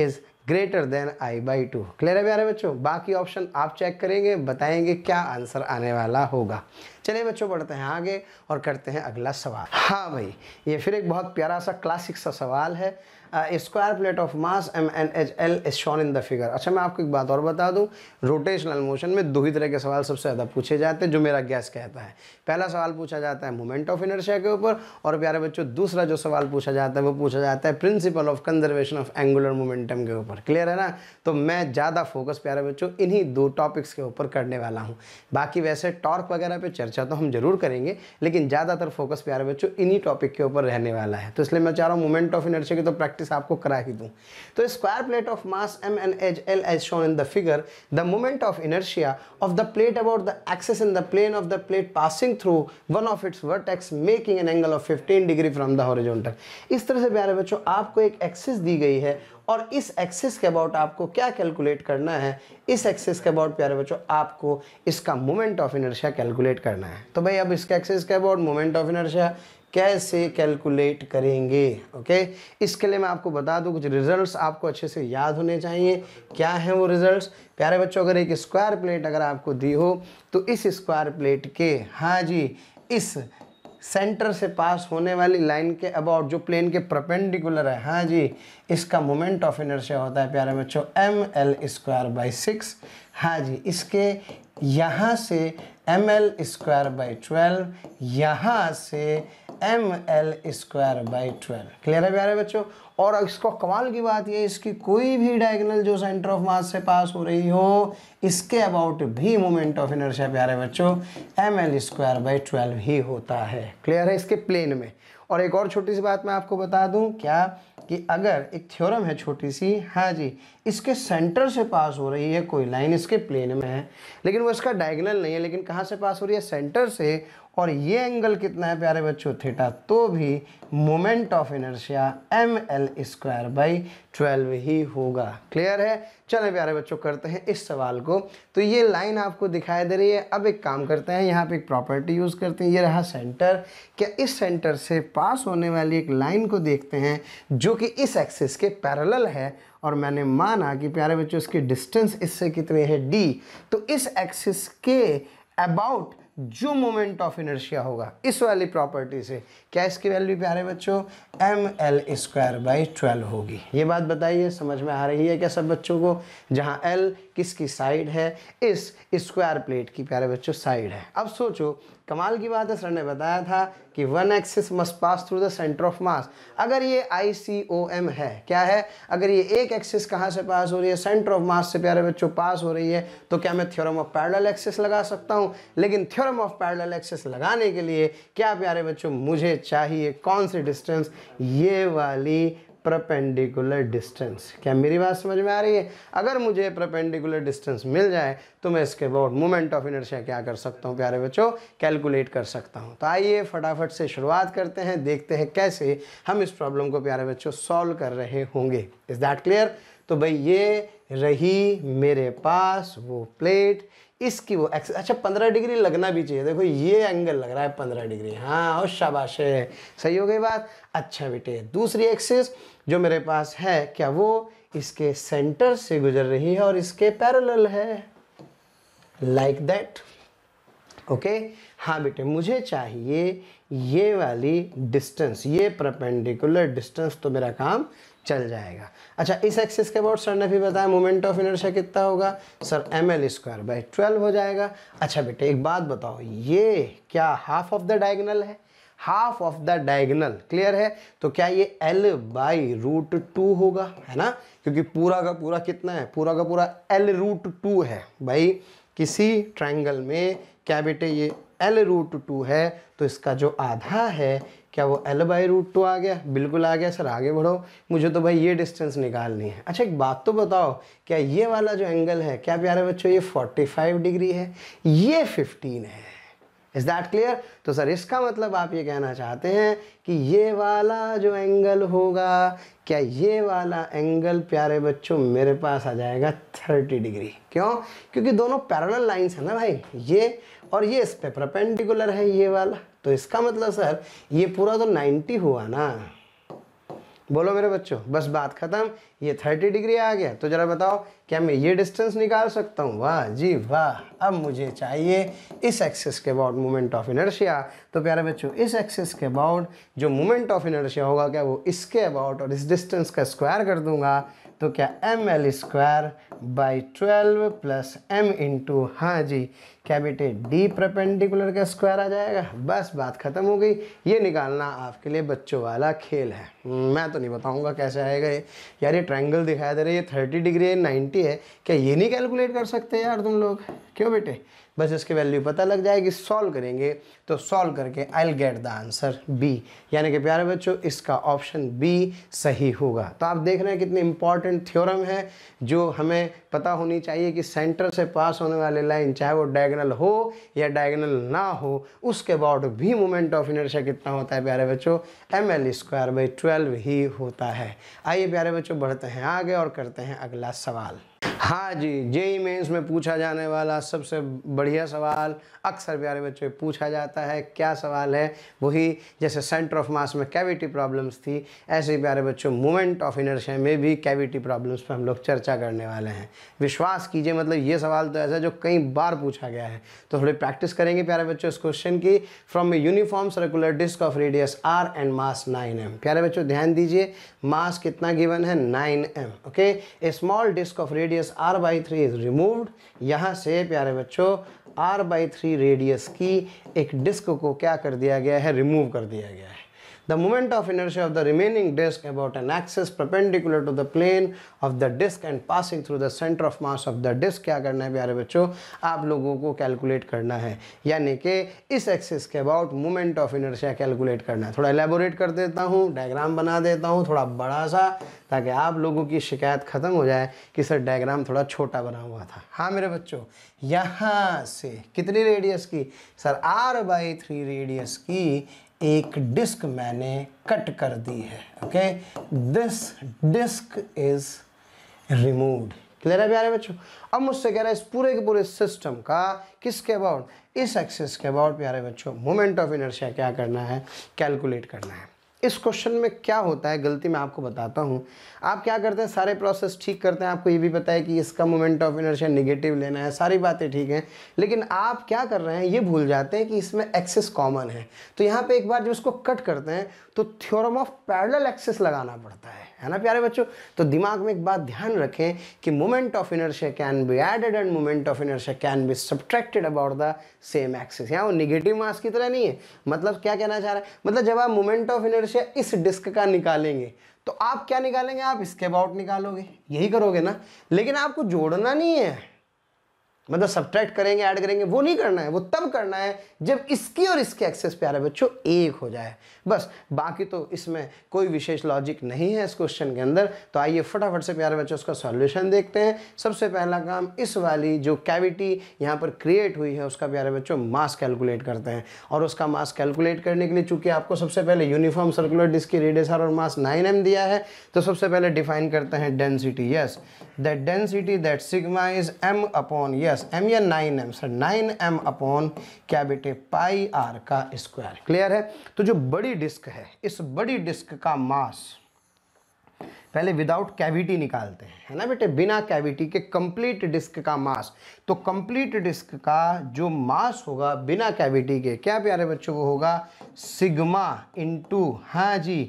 is greater than I by two clear है प्यारे बच्चों बाकी ऑप्शन आप चेक करेंगे बताएंगे क्या आंसर आने वाला होगा चलिए बच्चों बढ़ते हैं आगे और करते हैं अगला सवाल हाँ भाई ये फिर एक बहुत प्यारा सा क्लासिक सा सवाल है square plate of mass M N H L is shown in the figure अच्छा मैं आपको एक बात और बता दूं रोटेशनल मोशन में दो ही तरह के सवाल सबसे ज़्यादा पूछे जाते हैं जो मेरा गैस कहता है पहला सवाल पूछा जाता है मोमेंट ऑफ इनर्शिया के ऊपर और प्यारे बच्चों दूसरा जो सवाल पूछा जाता है वो पूछा जाता है principle of conservation of angular momentum के ऊपर क्लियर है ना तो मैं ज़्यादा फोकस प्यारे बच्चों इन्हीं दो टॉपिक्स के ऊपर करने वाला हूँ बाकी वैसे टॉर्क वगैरह पर चर्चा तो हम जरूर करेंगे लेकिन ज़्यादातर फोकस प्यारे बच्चों इन्हीं टॉपिक के ऊपर रहने वाला है तो इसलिए मैं चाह रहा हूँ मोमेंट ऑफ इनर्शिया की तो प्रैक्टिस प्रैक्टिस आपको करा ही दूँ तो square plate of mass M N H L as shown in the figure the moment of inertia of the plate about the axis in the plane of the plate passing through one of its vertex making an angle of fifteen degree from the horizontal इस तरह से प्यारे बच्चों आपको एक access दी गई है और इस एक्सिस के अबाउट आपको क्या कैलकुलेट करना है इस एक्सिस के अबाउट प्यारे बच्चों आपको इसका मोमेंट ऑफ इनर्शिया कैलकुलेट करना है तो भाई अब इसका एक्सिस के अबाउट मोमेंट ऑफ इनर्शिया कैसे कैलकुलेट करेंगे ओके इसके लिए मैं आपको बता दूं कुछ रिजल्ट्स आपको अच्छे से याद होने चाहिए क्या हैं वो रिजल्ट्स प्यारे बच्चों अगर एक स्क्वायर प्लेट अगर आपको दी हो तो इस स्क्वायर प्लेट के हाँ जी इस सेंटर से पास होने वाली लाइन के अबाउट जो प्लेन के प्रपेंडिकुलर है हाँ जी इसका मोमेंट ऑफ इनर्शिया होता है प्यारे बच्चों M L square by six हाँ जी इसके यहाँ से M L square by twelve यहाँ से M L square by twelve clear है प्यारे बच्चों और इसको कमाल की बात यह इसकी कोई भी डायगनल जो सेंटर ऑफ मास से पास हो रही हो इसके अबाउट भी मोमेंट ऑफ इनर्शिया प्यारे बच्चों M L square by twelve ही होता है क्लियर है इसके प्लेन में और एक और छोटी सी बात मैं आपको बता दूं क्या कि अगर एक थ्योरम है छोटी सी हाँ जी इसके सेंटर से पास हो रही है कोई लाइन इसके प्लेन में है लेकिन वो इसका डायगनल नहीं है लेकिन कहाँ से पास हो रही है सेंटर से और ये एंगल कितना है प्यारे बच्चों थीटा तो भी moment of inertia M L square by twelve ही होगा क्लियर है चले प्यारे बच्चों करते हैं इस सवाल को तो ये लाइन आपको दिखाई दे रही है अब एक काम करते हैं यहाँ पे एक प्रॉपर्टी यूज़ करते हैं ये रहा सेंटर क्या इस सेंटर से पास होने वाली एक लाइन को देखते हैं जो कि इस एक्सिस के पैरल है और मैंने माना कि प्यारे बच्चों इसकी डिस्टेंस इससे कितनी है डी तो इस एक्सिस के अबाउट जो मोमेंट ऑफ इनर्शिया होगा इस वाली प्रॉपर्टी से क्या इसकी वैल्यू प्यारे बच्चों M L square by twelve होगी ये बात बताइए समझ में आ रही है क्या सब बच्चों को जहां एल किसकी साइड है इस स्क्वायर प्लेट की प्यारे बच्चों साइड है अब सोचो कमाल की बात है सर ने बताया था कि one axis must pass through the centre of mass अगर ये आई सी ओ एम है क्या है अगर ये एक एक्सिस कहाँ से पास हो रही है सेंटर ऑफ मास से प्यारे बच्चों पास हो रही है तो क्या मैं थ्योरम ऑफ पैरल एक्सिस लगा सकता हूँ लेकिन थ्योरम ऑफ पैरल एक्सिस लगाने के लिए क्या प्यारे बच्चों मुझे चाहिए कौन सी डिस्टेंस ये वाली प्रपेंडिकुलर डिस्टेंस क्या मेरी बात समझ में आ रही है अगर मुझे प्रपेंडिकुलर डिस्टेंस मिल जाए तो मैं इसके बाद मोमेंट ऑफ इनर्शिया क्या कर सकता हूँ प्यारे बच्चों कैलकुलेट कर सकता हूँ तो आइए फटाफट से शुरुआत करते हैं देखते हैं कैसे हम इस प्रॉब्लम को प्यारे बच्चों सॉल्व कर रहे होंगे इज़ दैट क्लियर तो भाई ये रही मेरे पास वो प्लेट इसकी वो एक्स अच्छा पंद्रह डिग्री लगना भी चाहिए देखो ये एंगल लग रहा है पंद्रह डिग्री हाँ और शाबाश है सही हो गई बात अच्छा बेटे दूसरी एक्सिस जो मेरे पास है क्या वो इसके सेंटर से गुजर रही है और इसके पैरेलल है लाइक दैट ओके हाँ बेटे मुझे चाहिए ये वाली डिस्टेंस ये परपेंडिकुलर डिस्टेंस तो मेरा काम चल जाएगा अच्छा इस एक्सिस के अबाउट सर ने भी बताया मोमेंट ऑफ इनर्शिया कितना होगा sir M L square by twelve हो जाएगा अच्छा बेटे एक बात बताओ ये क्या हाफ ऑफ द डायगनल है half of the diagonal clear है तो क्या ये एल बाई रूट टू होगा है ना क्योंकि पूरा का पूरा कितना है पूरा का पूरा एल रूट टू है भाई किसी ट्राइंगल में क्या बेटे ये एल रूट टू है तो इसका जो आधा है क्या वो एल बाई रूट टू आ गया बिल्कुल आ गया सर आगे बढ़ो मुझे तो भाई ये डिस्टेंस निकालनी है अच्छा एक बात तो बताओ क्या ये वाला जो एंगल है क्या प्यारे बच्चों ये 45 डिग्री है ये 15 है इज़ दैट क्लियर तो सर इसका मतलब आप ये कहना चाहते हैं कि ये वाला जो एंगल होगा क्या ये वाला एंगल प्यारे बच्चों मेरे पास आ जाएगा 30 डिग्री क्यों क्योंकि दोनों पैरल लाइन्स हैं ना भाई ये और ये इस पर प्रपेंडिकुलर है ये वाला तो इसका मतलब सर ये पूरा तो 90 हुआ ना बोलो मेरे बच्चों बस बात ख़त्म ये 30 डिग्री आ गया तो ज़रा बताओ क्या मैं ये डिस्टेंस निकाल सकता हूँ वाह जी वाह अब मुझे चाहिए इस एक्सेस के अबाउट मोमेंट ऑफ इनर्शिया तो प्यारे बच्चों इस एक्सेस के अबाउट जो मोमेंट ऑफ इनर्शिया होगा क्या वो इसके अबाउट और इस डिस्टेंस का स्क्वायर कर दूंगा तो क्या M L square by twelve plus M into हाँ जी क्या बेटे डी प्रपेंडिकुलर का स्क्वायर आ जाएगा बस बात ख़त्म हो गई ये निकालना आपके लिए बच्चों वाला खेल है हम्म, मैं तो नहीं बताऊंगा कैसे आएगा ये यार ये ट्रायंगल दिखाया दे रहा है ये थर्टी डिग्री है नाइन्टी है क्या ये नहीं कैलकुलेट कर सकते यार तुम लोग क्यों बेटे बस इसके वैल्यू पता लग जाएगी सॉल्व करेंगे तो सॉल्व करके I will get the answer B यानी कि प्यारे बच्चों इसका ऑप्शन बी सही होगा तो आप देख रहे हैं कितनी इंपॉर्टेंट थ्योरम है जो हमें पता होनी चाहिए कि सेंटर से पास होने वाले लाइन चाहे वो डायगनल हो या डायगनल ना हो उसके अबाउट भी मोमेंट ऑफ इनर्शिया कितना होता है प्यारे बच्चों M L square by twelve ही होता है आइए प्यारे बच्चों बढ़ते हैं आगे और करते हैं अगला सवाल हाँ जी जेई मेंस में पूछा जाने वाला सबसे बढ़िया सवाल अक्सर प्यारे बच्चों पूछा जाता है क्या सवाल है वही जैसे सेंटर ऑफ मास में कैविटी प्रॉब्लम्स थी ऐसे ही प्यारे बच्चों मोमेंट ऑफ इनर्शिया में भी कैविटी प्रॉब्लम्स पर हम लोग चर्चा करने वाले हैं विश्वास कीजिए मतलब ये सवाल तो ऐसा जो कई बार पूछा गया है तो थोड़ी प्रैक्टिस करेंगे प्यारे बच्चों इस क्वेश्चन की from a uniform circular disc of radius R and mass nine M प्यारे बच्चों ध्यान दीजिए मास कितना गिवन है nine M okay a small disc of radius R by three is removed यहाँ से प्यारे बच्चों आर बाई थ्री रेडियस की एक डिस्क को क्या कर दिया गया है रिमूव कर दिया गया है The moment of inertia of the remaining disk about an axis perpendicular to the plane of the disk and passing through the center of mass of the disk क्या करना है प्यारे बच्चों आप लोगों को कैलकुलेट करना है यानी कि इस एक्सिस के about moment of inertia calculate करना है थोड़ा एलेबोरेट कर देता हूँ डायग्राम बना देता हूँ थोड़ा बड़ा सा ताकि आप लोगों की शिकायत ख़त्म हो जाए कि सर डायग्राम थोड़ा छोटा बना हुआ था हाँ मेरे बच्चों यहाँ से कितनी रेडियस की sir R by three radius की एक डिस्क मैंने कट कर दी है okay this disc is removed clear है प्यारे बच्चों अब मुझसे कह रहा है इस पूरे के पूरे सिस्टम का किसके अबाउट इस एक्सेस के अबाउट प्यारे बच्चों मोमेंट ऑफ इनर्शिया क्या करना है कैलकुलेट करना है इस क्वेश्चन में क्या होता है गलती मैं आपको बताता हूँ आप क्या करते हैं सारे प्रोसेस ठीक करते हैं आपको ये भी पता है कि इसका मोमेंट ऑफ इनर्शिया निगेटिव लेना है सारी बातें ठीक हैं लेकिन आप क्या कर रहे हैं ये भूल जाते हैं कि इसमें एक्सेस कॉमन है तो यहाँ पे एक बार जब इसको कट करते हैं तो थ्योरम ऑफ पैरल एक्सेस लगाना पड़ता है है ना प्यारे बच्चों तो दिमाग में एक बात ध्यान रखें कि moment of inertia can be added and moment of inertia can be subtracted about the same axis यहाँ वो निगेटिव मास की तरह नहीं है मतलब क्या कहना चाह रहा है मतलब जब आप मोमेंट ऑफ इनर्शिया इस डिस्क का निकालेंगे तो आप क्या निकालेंगे आप स्केप आउट निकालोगे यही करोगे ना लेकिन आपको जोड़ना नहीं है मतलब सब्ट्रैक्ट करेंगे ऐड करेंगे वो नहीं करना है वो तब करना है जब इसकी और इसके एक्सेस प्यारे बच्चों एक हो जाए बस बाकी तो इसमें कोई विशेष लॉजिक नहीं है इस क्वेश्चन के अंदर तो आइए फटाफट से प्यारे बच्चों उसका सॉल्यूशन देखते हैं सबसे पहला काम इस वाली जो कैविटी यहाँ पर क्रिएट हुई है उसका प्यारे बच्चों मास कैलकुलेट करते हैं और उसका मास कैलकुलेट करने के लिए चूँकि आपको सबसे पहले यूनिफॉर्म सर्कुलर डिस्क की रेडियस और मास नाइन एम दिया है तो सबसे पहले डिफाइन करते हैं density yes that density that sigma is M upon yes yes M या nine M sir nine M upon क्या बेटे पाई आर का स्क्वायर क्लियर है तो जो बड़ी डिस्क है इस बड़ी डिस्क का मास पहले विदाउट कैविटी निकालते हैं है ना बेटे बिना कैविटी के कंप्लीट डिस्क का मास तो कंप्लीट डिस्क का जो मास होगा बिना कैविटी के क्या प्यारे बच्चों वो होगा सिग्मा इनटू हाँ जी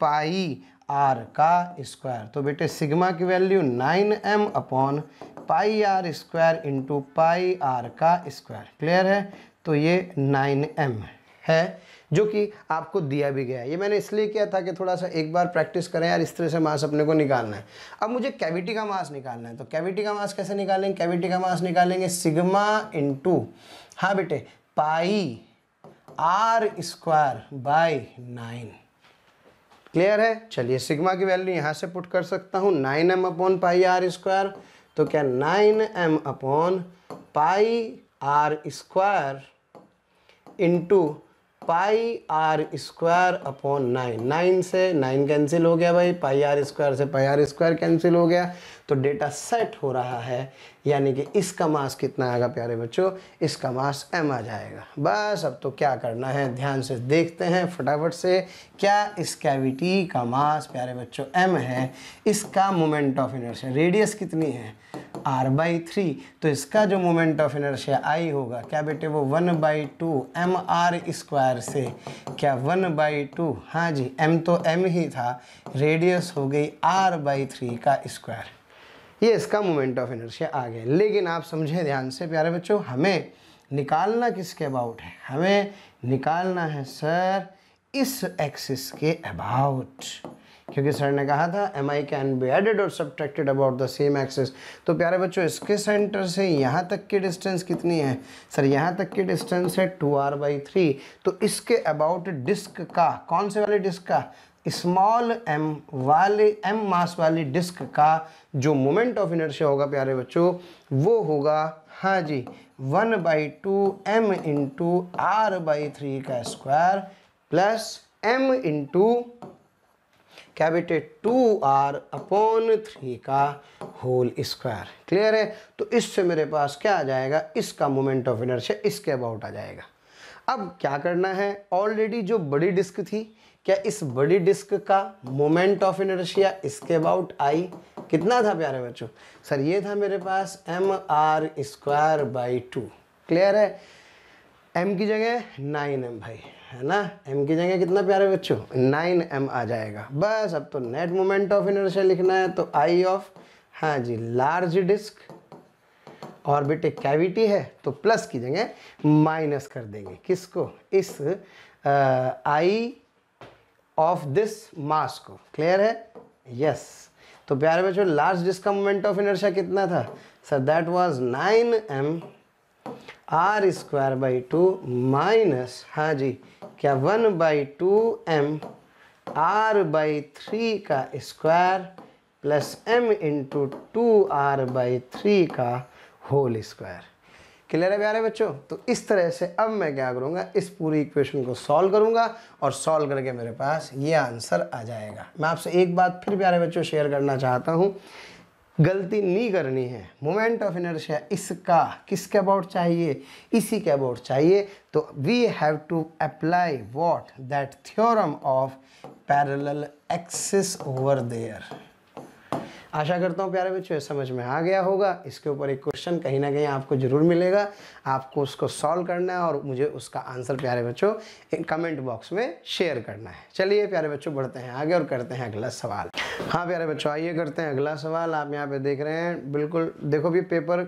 पाई आर का स्क्वायर तो बेटे सिग्मा की value nine M upon pi R square into pi R का स्क्वायर क्लियर है तो ये नाइन एम है जो कि आपको दिया भी गया है ये मैंने इसलिए किया था कि थोड़ा सा एक बार प्रैक्टिस करें यार इस तरह से मास अपने को निकालना है अब मुझे कैविटी का मास निकालना है तो कैविटी का मास कैसे निकालेंगे कैविटी का मास निकालेंगे सिग्मा इंटू हाँ बेटे pi R square by nine clear है चलिए सिग्मा की वैल्यू यहाँ से पुट कर सकता हूँ nine M upon pi R square तो क्या nine M upon pi R square into pi R square upon nine nine से नाइन कैंसिल हो गया भाई पाई आर स्क्वायर से पाई आर स्क्वायर कैंसिल हो गया तो डेटा सेट हो रहा है यानी कि इसका मास कितना आएगा प्यारे बच्चों इसका मास एम आ जाएगा बस अब तो क्या करना है ध्यान से देखते हैं फटाफट से क्या इस कैविटी का मास प्यारे बच्चों एम है इसका मोमेंट ऑफ इनर्शिया रेडियस कितनी है आर बाई थ्री तो इसका जो मोमेंट ऑफ इनर्शिया आई होगा क्या बेटे वो one by two M R square से क्या वन बाई टू हाँ जी एम तो एम ही था रेडियस हो गई आर बाई थ्री का स्क्वायर ये इसका मोमेंट ऑफ इनर्शिया आ गया लेकिन आप समझें ध्यान से प्यारे बच्चों हमें निकालना किसके अबाउट है हमें निकालना है सर इस एक्सिस के अबाउट क्योंकि सर ने कहा था M I can be added और subtracted about the same axis तो प्यारे बच्चों इसके सेंटर से यहाँ तक की डिस्टेंस कितनी है सर यहाँ तक की डिस्टेंस है टू आर बाई थ्री तो इसके अबाउट डिस्क का कौन से वाले डिस्क का स्मॉल एम वाले एम मास वाली डिस्क का जो मोमेंट ऑफ इनर्शिया होगा प्यारे बच्चों वो होगा हाँ जी one by two M into R by three का स्क्वायर प्लस एम इंटू क्या बेटे टू आर अपॉन थ्री का होल स्क्वायर क्लियर है तो इससे मेरे पास क्या आ जाएगा इसका मोमेंट ऑफ इनर्शिया इसके अबाउट आ जाएगा अब क्या करना है ऑलरेडी जो बड़ी डिस्क थी क्या इस बड़ी डिस्क का मोमेंट ऑफ इनर्शिया इसके अबाउट आई कितना था प्यारे बच्चों सर ये था मेरे पास M R square by two clear है एम की जगह नाइन एम भाई है ना एम की जगह कितना प्यारे बच्चों नाइन एम आ जाएगा बस अब तो नेट मोमेंट ऑफ इनर्शिया लिखना है तो आई ऑफ हाँ जी लार्ज डिस्क और बेटे कैविटी है तो प्लस की जगह माइनस कर देंगे किसको इस आ, आई ऑफ दिस मास को क्लियर है यस yes. तो प्यारे बच्चों लास्ट जिसका मोमेंट ऑफ इनर्शिया कितना था sir that was 9 M R square by two minus हाँ जी क्या one by two M R by three का square plus M into two R by three का होल स्क्वायर क्लियर है प्यारे बच्चों तो इस तरह से अब मैं क्या करूँगा इस पूरी इक्वेशन को सॉल्व करूँगा और सॉल्व करके मेरे पास ये आंसर आ जाएगा मैं आपसे एक बात फिर प्यारे बच्चों शेयर करना चाहता हूँ गलती नहीं करनी है मोमेंट ऑफ इनर्शिया इसका किसके अबाउट चाहिए इसी के अबाउट चाहिए तो we have to apply what that theorem of parallel axis over there आशा करता हूँ प्यारे बच्चों समझ में आ गया होगा इसके ऊपर एक क्वेश्चन कहीं ना कहीं आपको जरूर मिलेगा आपको उसको सॉल्व करना है और मुझे उसका आंसर प्यारे बच्चों कमेंट बॉक्स में शेयर करना है चलिए प्यारे बच्चों बढ़ते हैं आगे और करते हैं अगला सवाल हाँ प्यारे बच्चों आइए करते हैं अगला सवाल आप यहाँ पर देख रहे हैं बिल्कुल देखो भी पेपर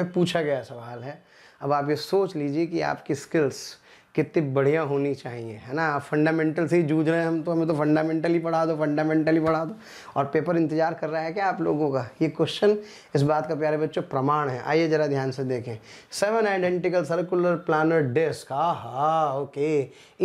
में पूछा गया सवाल है अब आप ये सोच लीजिए कि आपकी स्किल्स कितनी बढ़िया होनी चाहिए है ना फंडामेंटल से ही जूझ रहे हैं हम तो हमें तो फंडामेंटली पढ़ा दो फंडामेंटली पढ़ा दो और पेपर इंतजार कर रहा है क्या आप लोगों का ये क्वेश्चन इस बात का प्यारे बच्चों प्रमाण है आइए ज़रा ध्यान से देखें seven identical circular planar disc आ हा okay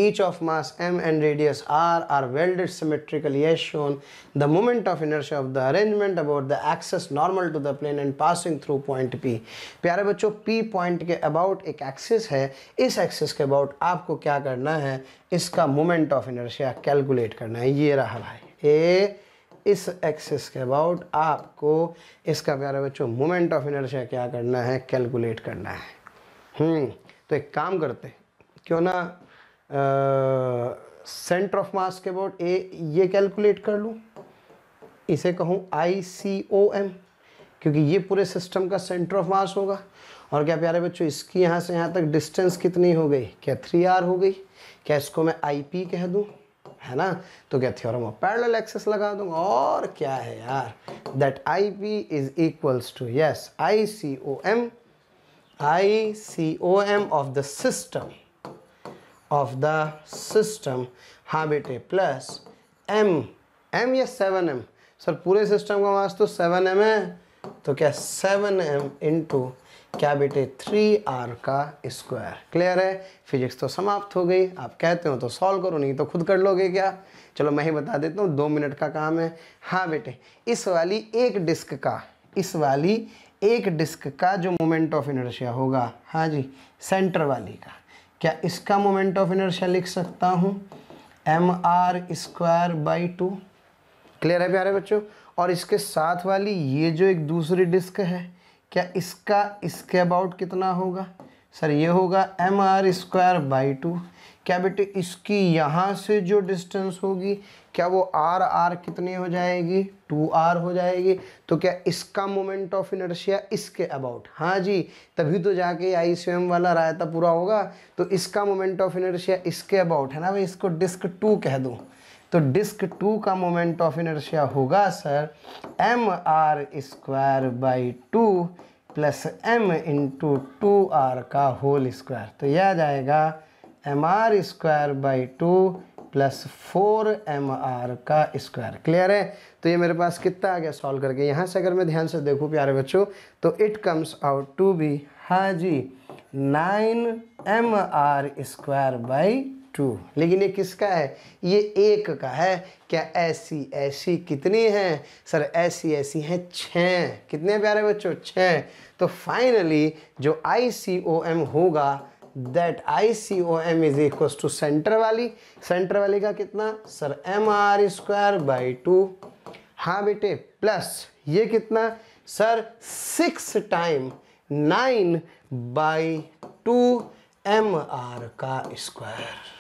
each of mass M and radius R are welded symmetrical ये shown the moment of inertia of the arrangement about the axis normal to the plane and passing through point P प्यारे बच्चों P point के about एक axis है इस axis के about आपको क्या करना है इसका मोमेंट ऑफ इनर्शिया कैलकुलेट करना है ये रहा भाई ए इस एक्सिस के अबाउट आपको इसका प्यारा बच्चों मोमेंट ऑफ इनर्शिया क्या करना है कैलकुलेट करना है हम्म, तो एक काम करते क्यों ना सेंटर ऑफ मास के अबाउट ए ये कैलकुलेट कर लूँ इसे कहूँ आई सी ओ एम क्योंकि ये पूरे सिस्टम का सेंटर ऑफ मास होगा और क्या प्यारे बच्चों इसकी यहाँ से यहाँ तक डिस्टेंस कितनी हो गई क्या थ्री आर हो गई क्या इसको मैं आई पी कह दूँ है ना तो क्या थ्योरम ऑफ पैरेलल एक्सेस लगा दूंगा और क्या है यार that I P is equals to yes I C O M I C O M of the system of the system हाँ बेटे प्लस एम एम या सेवन एम सर पूरे सिस्टम का मास तो सेवन एम है तो क्या seven M into क्या बेटे थ्री आर का स्क्वायर क्लियर है फिजिक्स तो समाप्त हो गई आप कहते हो तो सॉल्व करो नहीं तो खुद कर लोगे क्या चलो मैं ही बता देता हूँ दो मिनट का काम है हाँ बेटे इस वाली एक डिस्क का इस वाली एक डिस्क का जो मोमेंट ऑफ इनर्शिया होगा हाँ जी सेंटर वाली का क्या इसका मोमेंट ऑफ इनर्शिया लिख सकता हूँ M R square by two clear है प्यारे बच्चों और इसके साथ वाली ये जो एक दूसरी डिस्क है क्या इसका इसके अबाउट कितना होगा सर ये होगा M R square by two क्या बेटे इसकी यहाँ से जो डिस्टेंस होगी क्या वो आर आर कितनी हो जाएगी टू आर हो जाएगी तो क्या इसका मोमेंट ऑफ इनर्शिया इसके अबाउट हाँ जी तभी तो जाके आई एम वाला रायता पूरा होगा तो इसका मोमेंट ऑफ इनर्शिया इसके अबाउट है ना भाई इसको डिस्क टू कह दूँ तो डिस्क टू का मोमेंट ऑफ इनर्शिया होगा sir M R square by two plus M into two R का होल स्क्वायर तो यह आ जाएगा M R square by two plus four M R का स्क्वायर क्लियर है तो ये मेरे पास कितना आ गया सॉल्व करके यहाँ से अगर मैं ध्यान से देखूँ प्यारे बच्चों तो it comes out to be हाँ जी nine M R square by two लेकिन ये किसका है ये एक का है क्या ऐसी ऐसी कितनी हैं सर ऐसी ऐसी हैं छः कितने प्यारे बच्चों छः तो फाइनली जो आई सी ओ एम होगा that I C O M is equal to centre वाली सेंटर वाली का कितना sir M R square by two हाँ बेटे प्लस ये कितना sir six time nine by two M R का स्क्वायर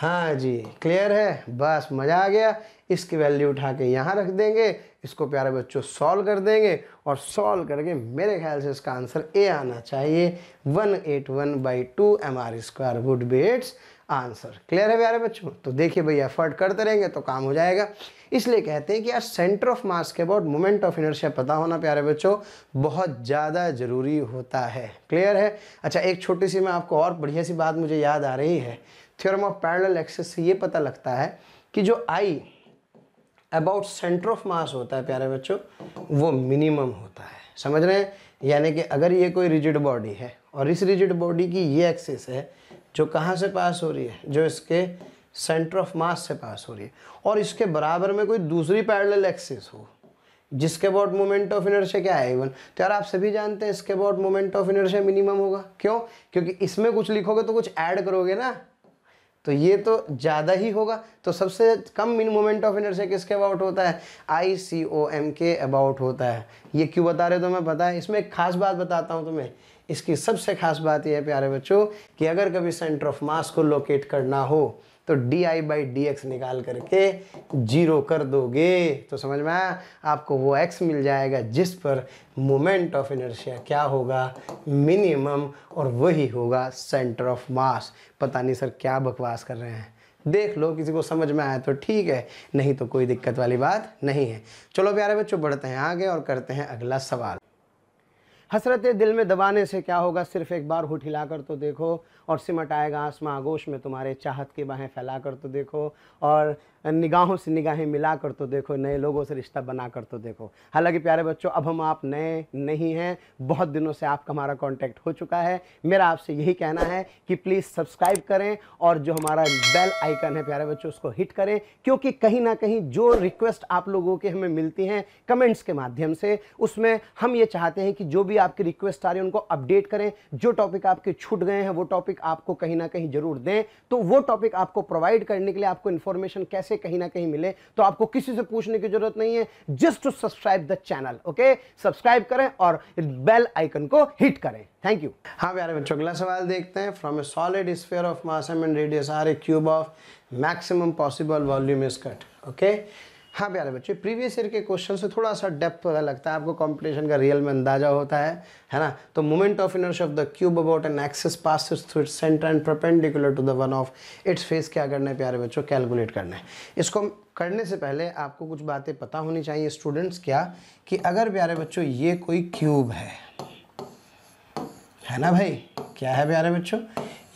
हाँ जी क्लियर है बस मज़ा आ गया इसकी वैल्यू उठा के यहाँ रख देंगे इसको प्यारे बच्चों सॉल्व कर देंगे और सॉल्व करके मेरे ख्याल से इसका आंसर ए आना चाहिए one eight one by two M R square would be its answer clear है प्यारे बच्चों तो देखिए भाई एफर्ट करते रहेंगे तो काम हो जाएगा इसलिए कहते हैं कि यार सेंटर ऑफ मास के अबाउट मोमेंट ऑफ इनर्शिया पता होना प्यारे बच्चों बहुत ज़्यादा ज़रूरी होता है क्लियर है अच्छा एक छोटी सी मैं आपको और बढ़िया सी बात मुझे याद आ रही है थ्योरम ऑफ पैरेलल एक्सेस से ये पता लगता है कि जो I about centre of mass होता है प्यारे बच्चों वो मिनिमम होता है समझ रहे हैं यानी कि अगर ये कोई रिजिड बॉडी है और इस रिजिड बॉडी की ये एक्सेस है जो कहाँ से पास हो रही है जो इसके सेंटर ऑफ मास से पास हो रही है और इसके बराबर में कोई दूसरी पैरेलल एक्सेस हो जिसके अबाउट मोमेंट ऑफ इनर्शिया क्या है इवन तो यार आप सभी जानते हैं इसके about moment of inertia minimum होगा क्यों क्योंकि इसमें कुछ लिखोगे तो कुछ ऐड करोगे ना तो ये तो ज़्यादा ही होगा तो सबसे कम मिन मोमेंट ऑफ इनर्शिया किसके अबाउट होता है आई सी ओ एम के अबाउट होता है ये क्यों बता रहे मैं पता है इसमें एक खास बात बताता हूँ तुम्हें इसकी सबसे खास बात यह है प्यारे बच्चों कि अगर कभी सेंटर ऑफ मास को लोकेट करना हो तो D I by D X निकाल करके जीरो कर दोगे तो समझ में आया आपको वो एक्स मिल जाएगा जिस पर मोमेंट ऑफ इनर्शिया क्या होगा मिनिमम और वही होगा सेंटर ऑफ मास पता नहीं सर क्या बकवास कर रहे हैं देख लो किसी को समझ में आया तो ठीक है नहीं तो कोई दिक्कत वाली बात नहीं है चलो प्यारे बच्चों बढ़ते हैं आगे और करते हैं अगला सवाल हसरत दिल में दबाने से क्या होगा सिर्फ एक बार हुठ हिलाकर तो देखो और सिमट आएगा आसमां आगोश में तुम्हारे चाहत की बाहें फैला कर तो देखो और निगाहों से निगाहें मिला कर तो देखो नए लोगों से रिश्ता बना कर तो देखो हालांकि प्यारे बच्चों अब हम आप नए नहीं हैं बहुत दिनों से आपका हमारा कॉन्टैक्ट हो चुका है मेरा आपसे यही कहना है कि प्लीज़ सब्सक्राइब करें और जो हमारा बेल आइकन है प्यारे बच्चों उसको हिट करें क्योंकि कहीं ना कहीं जो रिक्वेस्ट आप लोगों के हमें मिलती हैं कमेंट्स के माध्यम से उसमें हम ये चाहते हैं कि जो भी आपकी रिक्वेस्ट आ रही है उनको अपडेट करें जो टॉपिक आपके छूट गए हैं वो टॉपिक आपको कहीं ना कहीं जरूर दें तो वो टॉपिक आपको प्रोवाइड करने के लिए आपको इंफॉर्मेशन कैसे कहीं ना कहीं मिले तो आपको किसी से पूछने की जरूरत नहीं है just to subscribe the channel okay subscribe करें और बेल आइकन को हिट करें थैंक यू हाँ प्यारे बच्चों अगला सवाल देखते हैं from a solid sphere of mass and radius R a cube of maximum possible volume is cut okay हाँ प्यारे बच्चे प्रीवियस ईयर के क्वेश्चन से थोड़ा सा डेप्थ पता लगता है आपको कंपटीशन का रियल में अंदाजा होता है है ना तो moment of inertia of the cube about an axis pass through its centre and perpendicular to the one of its face क्या करना है प्यारे बच्चों कैलकुलेट करना है इसको करने से पहले आपको कुछ बातें पता होनी चाहिए स्टूडेंट्स क्या कि अगर प्यारे बच्चों ये कोई क्यूब है है ना भाई क्या है प्यारे बच्चों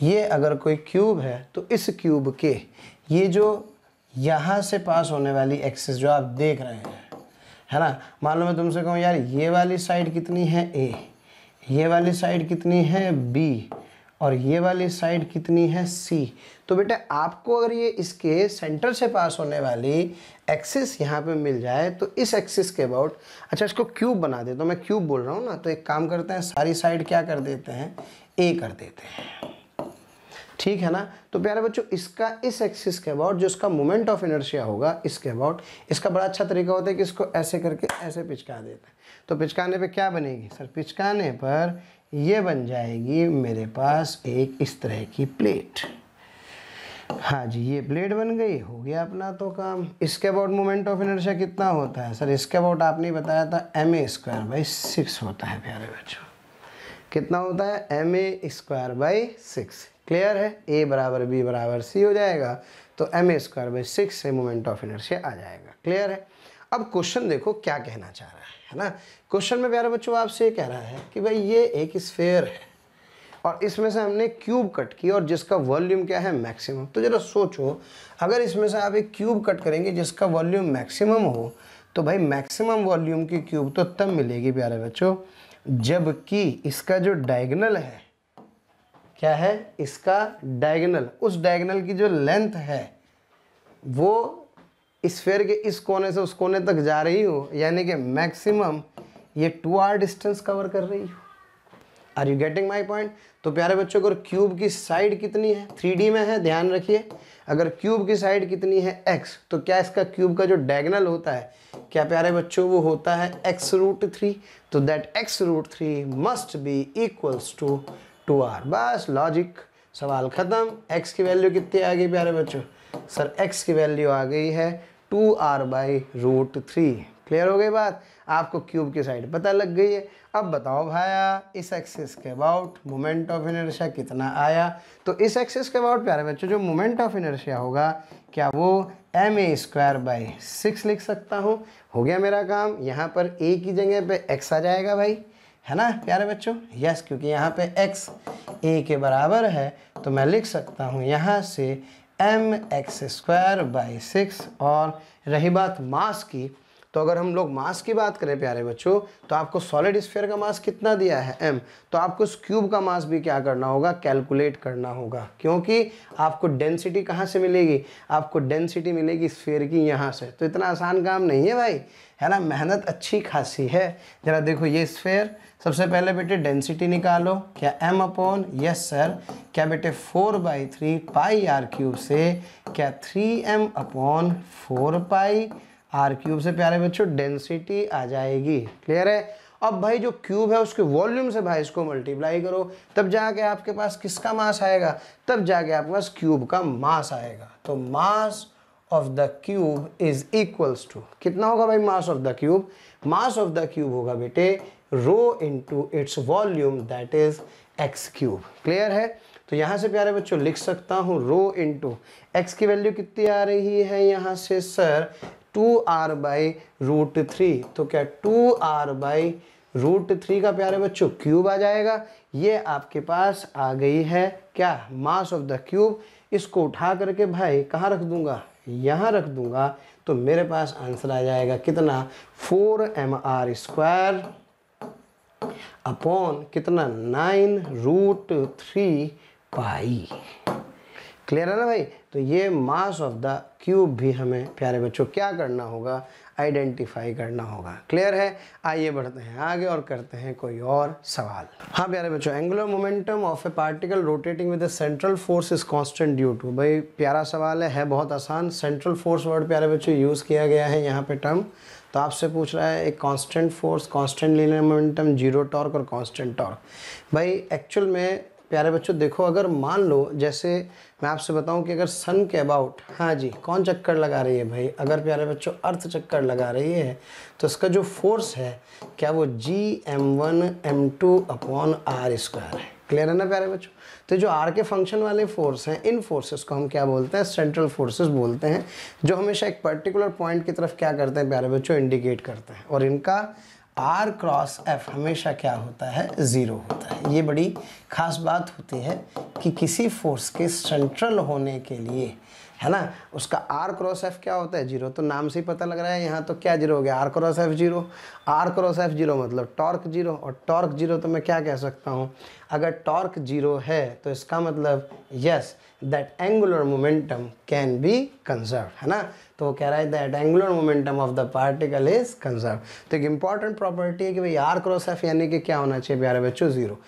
ये अगर कोई क्यूब है तो इस क्यूब के ये जो यहाँ से पास होने वाली एक्सेस जो आप देख रहे हैं है ना मान लो मैं तुमसे कहूँ यार ये वाली साइड कितनी है ए ये वाली साइड कितनी है बी और ये वाली साइड कितनी है सी तो बेटा आपको अगर ये इसके सेंटर से पास होने वाली एक्सिस यहाँ पे मिल जाए तो इस एक्सिस के अबाउट अच्छा इसको क्यूब बना दे तो मैं क्यूब बोल रहा हूँ ना तो एक काम करते हैं सारी साइड क्या कर देते हैं ए कर देते हैं ठीक है ना तो प्यारे बच्चों इसका इस एक्सिस के अबाउट जो इसका मोमेंट ऑफ इनर्शिया होगा इसके अबाउट इसका बड़ा अच्छा तरीका होता है कि इसको ऐसे करके ऐसे पिचका हैं तो पिचकाने पे क्या बनेगी सर पिचकाने पर ये बन जाएगी मेरे पास एक इस तरह की प्लेट हाँ जी ये प्लेट बन गई हो गया अपना तो काम इसके अबाउट मोमेंट ऑफ इनर्शिया कितना होता है सर इसके अबाउट आपने बताया था M A square by six होता है प्यारे बच्चों कितना होता है M A square by six clear है ए बराबर बी बराबर सी हो जाएगा तो M A square by six से मोमेंट ऑफ इनर्शिया आ जाएगा क्लियर है अब क्वेश्चन देखो क्या कहना चाह रहा है है ना क्वेश्चन में प्यारे बच्चों आपसे ये कह रहा है कि भाई ये एक स्फेयर है और इसमें से हमने क्यूब कट की और जिसका वॉल्यूम क्या है मैक्सिमम तो ज़रा सोचो अगर इसमें से आप एक क्यूब कट करेंगे जिसका वॉल्यूम मैक्सिमम हो तो भाई मैक्सिमम वॉल्यूम की क्यूब तो तब मिलेगी प्यारे बच्चों जबकि इसका जो डायगनल है क्या है इसका डायगनल उस डायगनल की जो लेंथ है वो स्फेयर के इस कोने से उस कोने तक जा रही हो यानी कि मैक्सिमम ये टू आर डिस्टेंस कवर कर रही हो are you getting my point तो प्यारे बच्चों अगर क्यूब की साइड कितनी है थ्री में है ध्यान रखिए अगर क्यूब की साइड कितनी है एक्स तो क्या इसका क्यूब का जो डायगनल होता है क्या प्यारे बच्चों वो होता है एक्स रूट थ्री तो that X root three must be equals to two R बस लॉजिक सवाल ख़त्म एक्स की वैल्यू कितनी आ गई प्यारे बच्चों सर एक्स की वैल्यू आ गई है two R by root three clear हो गई बात आपको क्यूब की साइड पता लग गई है अब बताओ भाया इस एक्सिस के अबाउट मोमेंट ऑफ इनर्शिया कितना आया तो इस एक्सिस के अबाउट प्यारे बच्चों जो मोमेंट ऑफ इनर्शिया होगा क्या वो M A square by six लिख सकता हूँ हो गया मेरा काम यहाँ पर ए की जगह पे एक्स आ जाएगा भाई है ना प्यारे बच्चों यस क्योंकि यहाँ पे x ए के बराबर है तो मैं लिख सकता हूँ यहाँ से M X square by six और रही बात मास की तो अगर हम लोग मास की बात करें प्यारे बच्चों तो आपको सॉलिड स्फेयर का मास कितना दिया है एम तो आपको उस क्यूब का मास भी क्या करना होगा कैलकुलेट करना होगा क्योंकि आपको डेंसिटी कहाँ से मिलेगी आपको डेंसिटी मिलेगी स्फेयर की यहाँ से तो इतना आसान काम नहीं है भाई है ना मेहनत अच्छी खासी है ज़रा देखो ये स्फेयर सबसे पहले बेटे डेंसिटी निकालो क्या एम अपॉन यस सर क्या बेटे four by three pi are cube से क्या three M upon four pi are cube से प्यारे बच्चों डेंसिटी आ जाएगी क्लियर है अब भाई जो क्यूब है उसके वॉल्यूम से भाई इसको मल्टीप्लाई करो तब जाके आपके पास किसका मास आएगा तब जाके आपके पास क्यूब का मास आएगा तो mass of the cube is equals to कितना होगा भाई mass of the cube mass of the cube होगा बेटे rho into its volume that is X cube clear है तो यहाँ से प्यारे बच्चों लिख सकता हूँ रो इंटू एक्स की वैल्यू कितनी आ रही है यहाँ से sir two R by root three तो क्या two R by root three का प्यारे बच्चों क्यूब आ जाएगा ये आपके पास आ गई है क्या मास ऑफ द क्यूब इसको उठा करके भाई कहाँ रख दूंगा यहाँ रख दूंगा तो मेरे पास आंसर आ जाएगा कितना four M R square upon कितना nine root three pi clear है ना भाई तो ये मास ऑफ द क्यूब भी हमें प्यारे बच्चों क्या करना होगा आइडेंटिफाई करना होगा क्लियर है आइए बढ़ते हैं आगे और करते हैं कोई और सवाल हाँ प्यारे बच्चों angular momentum of a particle rotating with central force is constant due to भाई प्यारा सवाल है, है बहुत आसान सेंट्रल फोर्स वर्ड प्यारे बच्चों यूज़ किया गया है यहाँ पे टर्म तो आपसे पूछ रहा है एक constant force constant linear momentum zero torque और कांस्टेंट टॉर्क भाई एक्चुअल में प्यारे बच्चों देखो अगर मान लो जैसे मैं आपसे बताऊं कि अगर सन के अबाउट हाँ जी कौन चक्कर लगा रही है भाई अगर प्यारे बच्चों अर्थ चक्कर लगा रही है तो इसका जो फोर्स है क्या वो G M one M two upon R square है क्लियर है ना प्यारे बच्चों तो जो आर के फंक्शन वाले फोर्स हैं इन फोर्सेस को हम क्या बोलते हैं सेंट्रल फोर्सेस बोलते हैं जो हमेशा एक पर्टिकुलर पॉइंट की तरफ क्या करते हैं प्यारे बच्चों इंडिकेट करते हैं और इनका आर क्रॉस एफ हमेशा क्या होता है ज़ीरो होता है ये बड़ी खास बात होती है कि किसी फोर्स के सेंट्रल होने के लिए है ना उसका आर क्रॉस एफ क्या होता है जीरो तो नाम से ही पता लग रहा है यहाँ तो क्या जीरो हो गया R cross F zero R cross F zero मतलब टॉर्क जीरो और टॉर्क जीरो तो मैं क्या कह सकता हूँ अगर टॉर्क जीरो है तो इसका मतलब yes that angular momentum can be conserve है ना तो वो कह रहा है that angular momentum of the particle is conserve तो एक इंपॉर्टेंट प्रॉपर्टी है कि भाई आर क्रॉस एफ यानी कि क्या होना चाहिए प्यारे बच्चों जीरो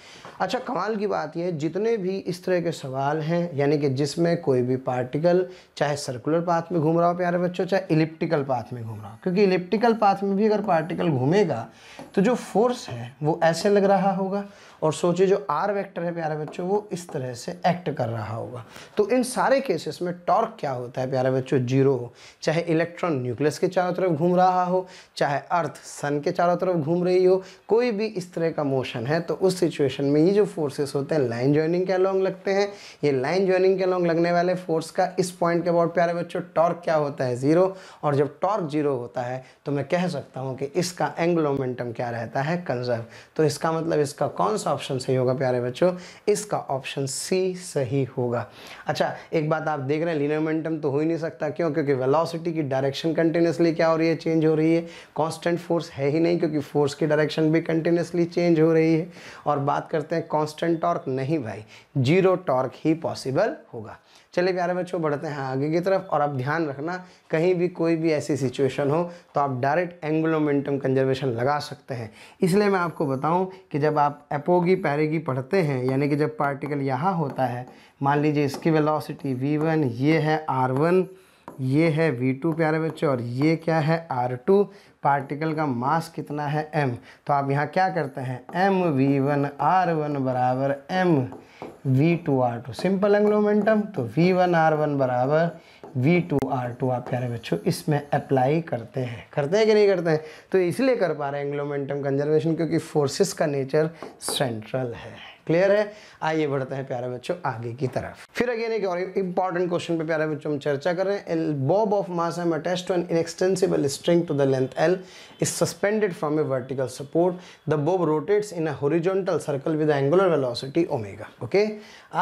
अच्छा कमाल की बात यह जितने भी इस तरह के सवाल हैं यानी कि जिसमें कोई भी पार्टिकल चाहे सर्कुलर पाथ में घूम रहा हो प्यारे बच्चों चाहे इलिप्टिकल पाथ में घूम रहा हो क्योंकि इलिप्टिकल पाथ में भी अगर पार्टिकल घूमेगा तो जो फोर्स है वो ऐसे लग रहा होगा और सोचिए जो आर वेक्टर है प्यारे बच्चों वो इस तरह से एक्ट कर रहा होगा तो इन सारे केसेस में टॉर्क क्या होता है प्यारे बच्चों जीरो हो चाहे इलेक्ट्रॉन न्यूक्लियस के चारों तरफ घूम रहा हो चाहे अर्थ सन के चारों तरफ घूम रही हो कोई भी इस तरह का मोशन है तो उस सिचुएशन में ये जो फोर्सेस होते हैं लाइन ज्वाइनिंग के अलॉन्ग लगते हैं ये लाइन ज्वाइनिंग के अलॉन्ग लगने वाले फोर्स का इस पॉइंट के अबाउट प्यारे बच्चों टॉर्क क्या होता है ज़ीरो और जब टॉर्क ज़ीरो होता है तो मैं कह सकता हूँ कि इसका एंगलोमेंटम क्या रहता है कंजर्व तो इसका मतलब इसका कौन सा सा ऑप्शन सही होगा प्यारे बच्चों इसका ऑप्शन सी सही होगा अच्छा एक बात आप देख रहे हैं लीनियर मोमेंटम तो हो ही नहीं सकता क्यों क्योंकि वेलोसिटी की डायरेक्शन कंटिन्यूसली क्या हो रही है चेंज हो रही है कांस्टेंट फोर्स है ही नहीं क्योंकि फोर्स की डायरेक्शन भी कंटिन्यूसली चेंज हो रही है और बात करते हैं कॉन्स्टेंट टॉर्क नहीं भाई जीरो टॉर्क ही पॉसिबल होगा चलिए प्यारे बच्चों बढ़ते हैं आगे की तरफ और आप ध्यान रखना कहीं भी कोई भी ऐसी सिचुएशन हो तो आप डायरेक्ट एंगुलोमेंटम कंजर्वेशन लगा सकते हैं इसलिए मैं आपको बताऊं कि जब आप एपोगी पैरेगी पढ़ते हैं यानी कि जब पार्टिकल यहाँ होता है मान लीजिए इसकी वेलोसिटी वन ये है वन ये है v2 प्यारे बच्चों और ये क्या है r2 पार्टिकल का मास कितना है m तो आप यहाँ क्या करते हैं M V one R one बराबर M V two R two simple angular momentum तो वी वन आर वन बराबर वी टू आर टू आप प्यारे बच्चों इसमें अप्लाई करते हैं करते हैं कि नहीं करते हैं तो इसलिए कर पा रहे हैं एंग्लोमेंटम कंजर्वेशन क्योंकि फोर्सेस का नेचर सेंट्रल है क्लियर है आइए बढ़ते हैं प्यारे बच्चों आगे की तरफ फिर अगेन एक और इंपॉर्टेंट क्वेश्चन पे प्यारे बच्चों हम चर्चा कर रहे हैं bob of mass M attach to an extensible string to the length L is suspended from a vertical support the bob rotates in a circle with angular velocity omega okay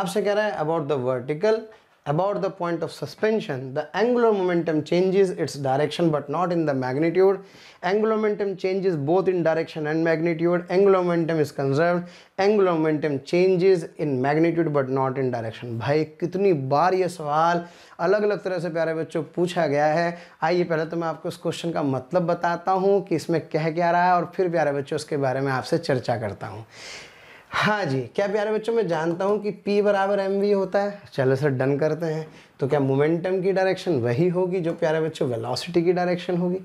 आपसे कह रहा है about the vertical about the point of suspension the angular momentum changes its direction but not in the magnitude angular momentum changes both in direction and magnitude angular momentum is conserved angular momentum changes in magnitude but not in direction भाई कितनी बार ये सवाल अलग अलग तरह से प्यारे बच्चों पूछा गया है आइए पहले तो मैं आपको इस क्वेश्चन का मतलब बताता हूँ कि इसमें कह क्या रहा है और फिर प्यारे बच्चों इसके बारे में आपसे चर्चा करता हूँ हाँ जी क्या प्यारे बच्चों मैं जानता हूँ कि P बराबर एम होता है चलो सर डन करते हैं तो क्या मोमेंटम की डायरेक्शन वही होगी जो प्यारे बच्चों वेलोसिटी की डायरेक्शन होगी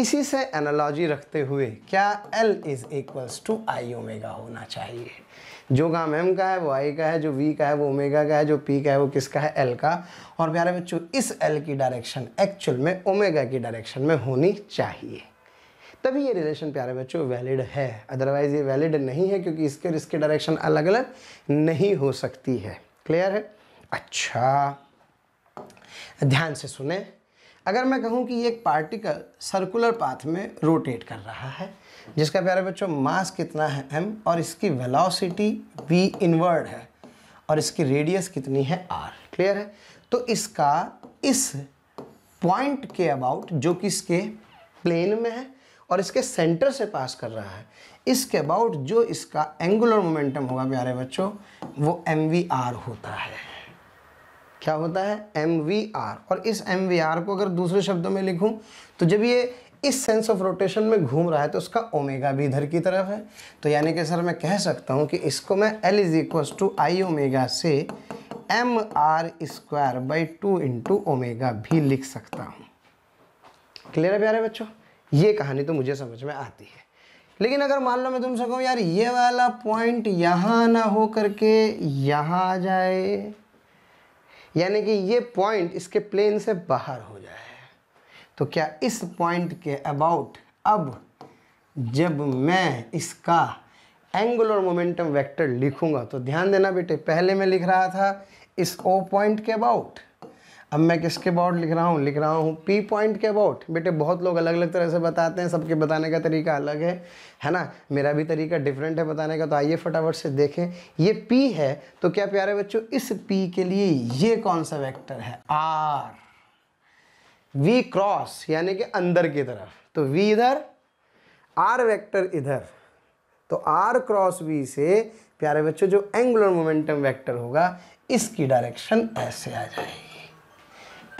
इसी से एनालॉजी रखते हुए क्या L is equals to I omega होना चाहिए जो काम एम का है वो आई का है जो वी का है वो ओमेगा का है जो पी का है वो किसका है एल का और प्यारे बच्चों इस एल की डायरेक्शन एक्चुअल में ओमेगा की डायरेक्शन में होनी चाहिए तभी ये रिलेशन प्यारे बच्चों वैलिड है अदरवाइज़ ये वैलिड नहीं है क्योंकि इसके और इसके डायरेक्शन अलग अलग नहीं हो सकती है क्लियर है अच्छा ध्यान से सुने अगर मैं कहूँ कि एक पार्टिकल सर्कुलर पाथ में रोटेट कर रहा है जिसका प्यारे बच्चों मास कितना है एम और इसकी वेलोसिटी वी इनवर्ड है और इसकी रेडियस कितनी है आर क्लियर है तो इसका इस पॉइंट के अबाउट जो कि इसके प्लेन में है और इसके सेंटर से पास कर रहा है इसके अबाउट जो इसका एंगुलर मोमेंटम होगा प्यारे बच्चों वो एम होता है क्या होता है एम वी आर और इस एम वी आर को अगर दूसरे शब्दों में लिखूं तो जब ये इस सेंस ऑफ रोटेशन में घूम रहा है तो उसका ओमेगा भी इधर की तरफ है तो यानी कि सर मैं कह सकता हूँ कि इसको मैं L is equal to I omega से M R square by two into omega भी लिख सकता हूँ क्लियर है प्यारे बच्चों ये कहानी तो मुझे समझ में आती है लेकिन अगर मान लो मैं तुमसे कहूँ यार ये वाला पॉइंट यहाँ ना हो करके यहाँ आ जाए यानी कि ये पॉइंट इसके प्लेन से बाहर हो जाए तो क्या इस पॉइंट के अबाउट अब जब मैं इसका एंगुलर मोमेंटम वेक्टर लिखूंगा तो ध्यान देना बेटे पहले मैं लिख रहा था इस ओ पॉइंट के अबाउट अब मैं किसके अबाउट लिख रहा हूँ लिख रहा हूँ पी पॉइंट के अबाउट बेटे बहुत लोग अलग अलग तरह से बताते हैं सबके बताने का तरीका अलग है है ना मेरा भी तरीका डिफरेंट है बताने का तो आइए फटाफट से देखें ये पी है तो क्या प्यारे बच्चों इस पी के लिए ये कौन सा वेक्टर है आर वी क्रॉस यानी कि अंदर की तरफ तो वी इधर आर वेक्टर इधर तो आर क्रॉस वी से प्यारे बच्चों जो एंगुलर मोमेंटम वेक्टर होगा इसकी डायरेक्शन ऐसे आ जाएगी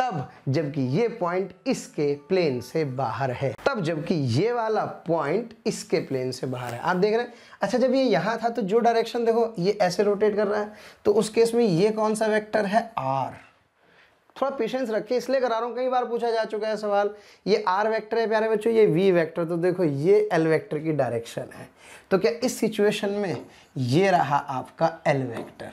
तब जबकि ये पॉइंट इसके प्लेन से बाहर है तब जबकि ये वाला पॉइंट इसके प्लेन से बाहर है आप देख रहे हैं अच्छा जब ये यहाँ था तो जो डायरेक्शन देखो ये ऐसे रोटेट कर रहा है तो उस केस में ये कौन सा वेक्टर है आर थोड़ा पेशेंस रखिए इसलिए करा रहा हूँ कई बार पूछा जा चुका है सवाल ये आर वेक्टर है प्यारे बच्चों ये वी वेक्टर तो देखो ये एल वेक्टर की डायरेक्शन है तो क्या इस सिचुएशन में ये रहा आपका एल वेक्टर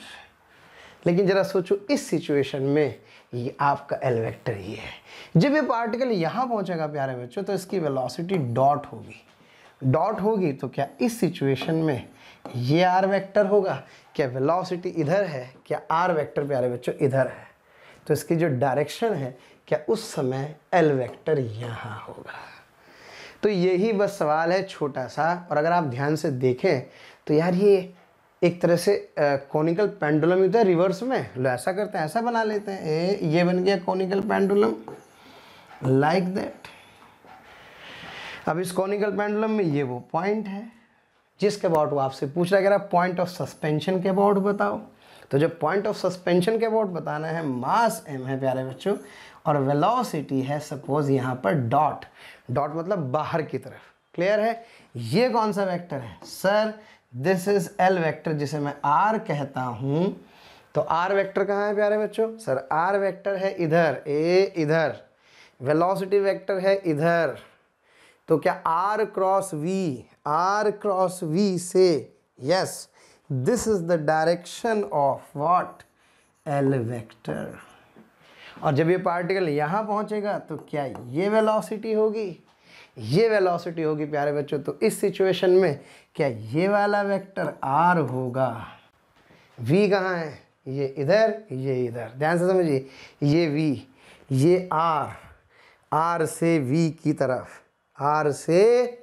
लेकिन ज़रा सोचो इस सिचुएशन में ये आपका एल वेक्टर ये है जब ये पार्टिकल यहाँ पहुँचेगा प्यारे बच्चों तो इसकी वेलोसिटी डॉट होगी डॉट होगी तो क्या इस सिचुएशन में ये आर वेक्टर होगा क्या वेलोसिटी इधर है क्या आर वेक्टर प्यारे बच्चों इधर है तो इसकी जो डायरेक्शन है क्या उस समय एल वेक्टर यहाँ होगा तो यही बस सवाल है छोटा सा और अगर आप ध्यान से देखें तो यार ये एक तरह से कॉनिकल पेंडुलम होता है रिवर्स में लो ऐसा करते हैं ऐसा बना लेते हैं ए ये बन गया कॉनिकल पेंडुलम लाइक दैट अब इस कॉनिकल पेंडुलम में ये वो पॉइंट है जिसके अबाउट वो आपसे पूछ रहा है अगर पॉइंट ऑफ सस्पेंशन के अबाउट बताओ तो जब पॉइंट ऑफ सस्पेंशन के अबाउट बताना है मास एम है प्यारे बच्चों और वेलोसिटी है सपोज यहाँ पर डॉट डॉट मतलब बाहर की तरफ क्लियर है ये कौन सा वेक्टर है sir this is L vector जिसे मैं आर कहता हूँ तो आर वेक्टर कहाँ है प्यारे बच्चों सर आर वेक्टर है इधर ए इधर वेलोसिटी वेक्टर है इधर तो क्या R cross V R cross V से yes this is the direction of what L vector और जब ये पार्टिकल यहाँ पहुँचेगा तो क्या ये वेलोसिटी होगी ये वेलोसिटी होगी प्यारे बच्चों तो इस सिचुएशन में क्या ये वाला वेक्टर आर होगा वी कहाँ है ये इधर ये इधर ध्यान से समझिए ये वी ये आर आर से वी की तरफ आर से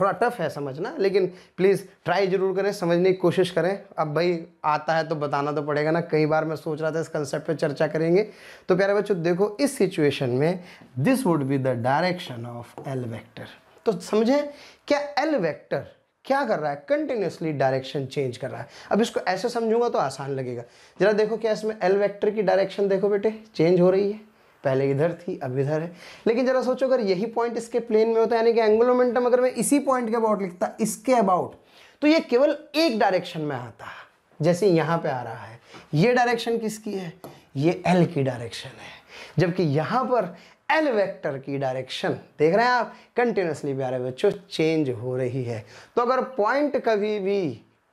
थोड़ा टफ है समझना लेकिन प्लीज़ ट्राई ज़रूर करें समझने की कोशिश करें अब भाई आता है तो बताना तो पड़ेगा ना कई बार मैं सोच रहा था इस कंसेप्ट पे चर्चा करेंगे तो प्यारे बच्चों देखो इस सिचुएशन में this would be the direction of L vector तो समझें क्या एल वेक्टर क्या कर रहा है कंटिन्यूसली डायरेक्शन चेंज कर रहा है अब इसको ऐसे समझूंगा तो आसान लगेगा ज़रा देखो क्या इसमें एल वैक्टर की डायरेक्शन देखो बेटे चेंज हो रही है पहले इधर थी अब इधर है लेकिन ज़रा सोचो अगर यही पॉइंट इसके प्लेन में होता है यानी कि मोमेंटम अगर मैं इसी पॉइंट के अबाउट लिखता इसके अबाउट तो ये केवल एक डायरेक्शन में आता जैसे यहाँ पे आ रहा है ये डायरेक्शन किसकी है ये एल की डायरेक्शन है जबकि यहाँ पर एल वेक्टर की डायरेक्शन देख रहे हैं आप कंटिन्यूसली प्यारे बच्चों चेंज हो रही है तो अगर पॉइंट कभी भी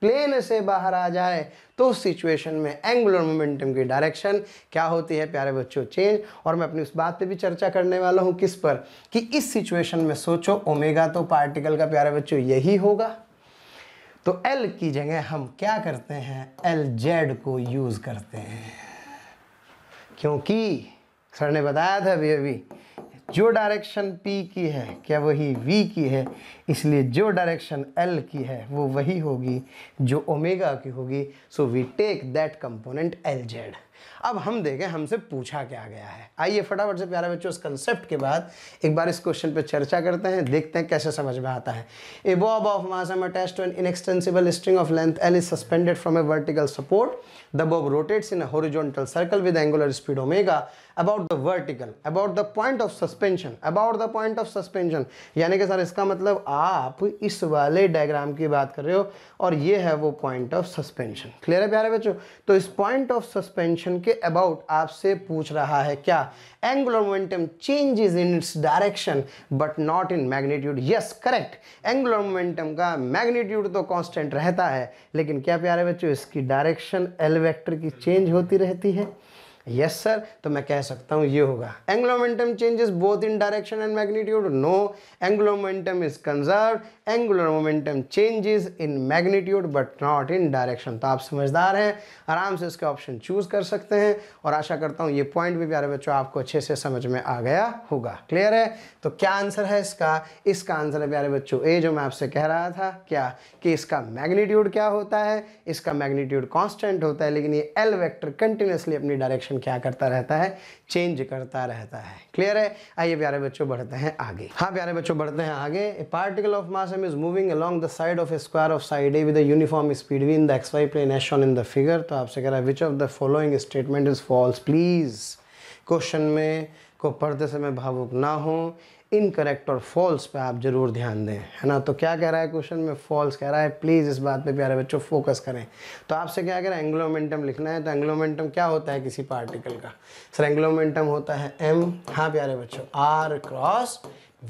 प्लेन से बाहर आ जाए तो उस सिचुएशन में एंगुलर मोमेंटम की डायरेक्शन क्या होती है प्यारे बच्चों चेंज और मैं अपनी उस बात पे भी चर्चा करने वाला हूँ किस पर कि इस सिचुएशन में सोचो ओमेगा तो पार्टिकल का प्यारे बच्चों यही होगा तो एल की जगह हम क्या करते हैं एल जेड को यूज़ करते हैं क्योंकि सर ने बताया था अभी अभी जो डायरेक्शन P की है क्या वही V की है इसलिए जो डायरेक्शन L की है वो वही होगी जो ओमेगा की होगी so we take that component L Z अब हम देखें हमसे पूछा क्या गया है आइए फटाफट से प्यारे बच्चों इस कंसेप्ट के बाद एक बार इस क्वेश्चन पर चर्चा करते हैं देखते हैं कैसे समझ में आता है a bob of mass M attach to an inextensible string of length L is suspended from a vertical support the bob rotates in horizontal circle with angular speed omega about the vertical about the point of suspension about the point of suspension यानी कि sir इसका मतलब आप इस वाले diagram की बात कर रहे हो और ये है वो पॉइंट ऑफ सस्पेंशन क्लियर है प्यारे बच्चों तो इस पॉइंट ऑफ सस्पेंशन के के अबाउट आपसे पूछ रहा है क्या angular momentum changes in its direction but not in magnitude yes correct angular momentum का मैग्नीट्यूड तो कांस्टेंट रहता है लेकिन क्या प्यारे बच्चों इसकी डायरेक्शन एल वेक्टर की चेंज होती रहती है यस सर तो मैं कह सकता हूँ ये होगा angular momentum changes both in direction and magnitude no angular momentum is conserve angular momentum changes in magnitude but not in direction तो आप समझदार हैं आराम से इसके ऑप्शन चूज कर सकते हैं और आशा करता हूँ ये पॉइंट भी प्यारे बच्चों आपको अच्छे से समझ में आ गया होगा क्लियर है तो क्या आंसर है इसका इसका आंसर है प्यारे बच्चों ए जो मैं आपसे कह रहा था क्या कि इसका मैग्नीट्यूड क्या होता है इसका मैग्नीट्यूड कॉन्स्टेंट होता है लेकिन ये एल वैक्टर कंटिन्यूसली अपनी डायरेक्शन डायरेक्शन क्या करता रहता है चेंज करता रहता है क्लियर है आइए प्यारे बच्चों बढ़ते हैं आगे हाँ प्यारे बच्चों बढ़ते हैं आगे particle of mass M is moving along the side of square of side A with uniform speed V in the X Y plane as shown in the figure तो आपसे कह रहा है which of the following statement is false please question में को पढ़ते समय भावुक ना हो इनकरेक्ट और फॉल्स पे आप ज़रूर ध्यान दें है ना तो क्या कह रहा है क्वेश्चन में फॉल्स कह रहा है प्लीज़ इस बात पे प्यारे बच्चों फोकस करें तो आपसे क्या कह रहा है एंग्लोमेंटम लिखना है तो एंग्लोमेंटम क्या होता है किसी पार्टिकल का सर एंग्लोमेंटम होता है एम हाँ प्यारे बच्चों R cross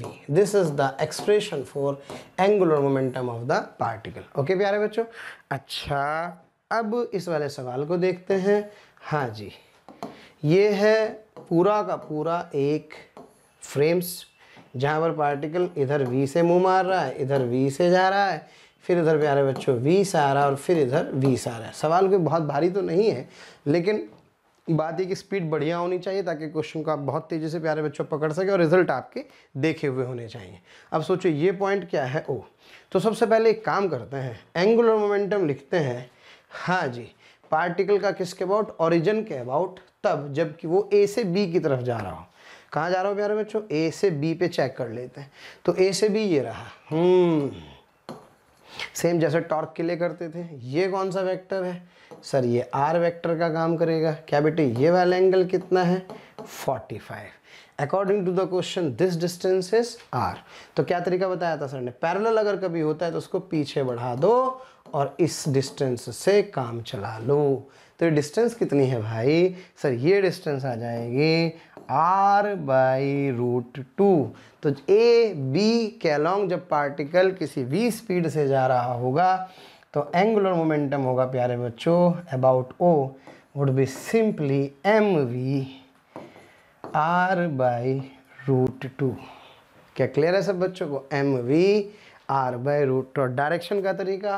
V this is the expression for angular momentum of the particle okay प्यारे बच्चों अच्छा अब इस वाले सवाल को देखते हैं हाँ जी ये है पूरा का पूरा एक फ्रेम्स जहाँ पर पार्टिकल इधर वी से मुंह मार रहा है इधर वी से जा रहा है फिर इधर प्यारे बच्चों वी से आ रहा है और फिर इधर वी से आ रहा है सवाल कोई बहुत भारी तो नहीं है लेकिन बात यह कि स्पीड बढ़िया होनी चाहिए ताकि क्वेश्चन को आप बहुत तेज़ी से प्यारे बच्चों पकड़ सके और रिजल्ट आपके देखे हुए होने चाहिए अब सोचो ये पॉइंट क्या है ओ तो सबसे पहले एक काम करते हैं एंगुलर मोमेंटम लिखते हैं हाँ जी पार्टिकल का किसके अबाउट ऑरिजन के अबाउट तब जबकि वो ए से बी की तरफ जा रहा हो कहाँ जा रहा हूँ प्यारे बच्चों ए से बी पे चेक कर लेते हैं तो ए से बी ये रहा हम्म सेम जैसे टॉर्क के लिए करते थे ये कौन सा वेक्टर है सर ये आर वेक्टर का काम करेगा क्या बेटे ये वाला एंगल कितना है 45 according to the question this distance is R तो क्या तरीका बताया था सर ने पैरेलल अगर कभी होता है तो उसको पीछे बढ़ा दो और इस डिस्टेंस से काम चला लो तो ये डिस्टेंस कितनी है भाई सर ये डिस्टेंस आ जाएगी आर बाई रूट टू तो ए बी के अलॉन्ग जब पार्टिकल किसी वी स्पीड से जा रहा होगा तो एंगुलर मोमेंटम होगा प्यारे बच्चों about O would be simply M V R by root two क्या क्लियर है सब बच्चों को M V R by root और डायरेक्शन का तरीका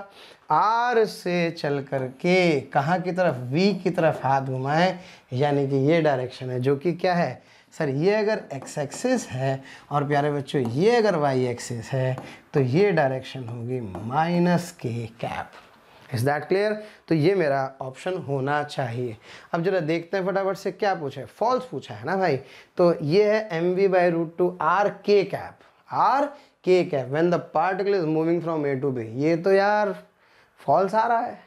आर से चल कर के कहाँ की तरफ वी की तरफ हाथ घुमाएं यानी कि ये डायरेक्शन है जो कि क्या है सर ये अगर एक्स एक्सिस है और प्यारे बच्चों ये अगर वाई एक्सिस है तो ये डायरेक्शन होगी minus K cap is that clear तो ये मेरा ऑप्शन होना चाहिए अब जरा देखते हैं फटाफट से क्या पूछा है फॉल्स पूछा है ना भाई तो ये है M V by root two R K cap R K cap when the particle is moving from A to B ये तो यार फॉल्स आ रहा है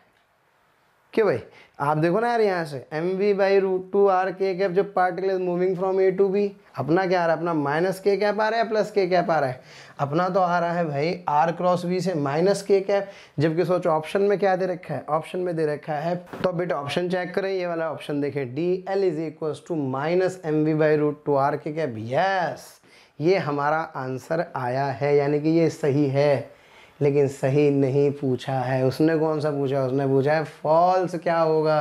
क्यों भाई आप देखो ना यार यहाँ से M V by root two R K cap जब particle is moving from A to B अपना क्या आ रहा है अपना माइनस के कैप आ रहा है प्लस के कैप आ रहा है अपना तो आ रहा है भाई आर क्रॉस वी से माइनस के कैप जबकि सोचो ऑप्शन में क्या दे रखा है ऑप्शन में दे रखा है तो बेटा ऑप्शन चेक करें ये वाला ऑप्शन देखें D L is equal to minus M V by root two R K cap yes ये हमारा आंसर आया है यानी कि ये सही है लेकिन सही नहीं पूछा है उसने कौन सा पूछा उसने पूछा है फॉल्स क्या होगा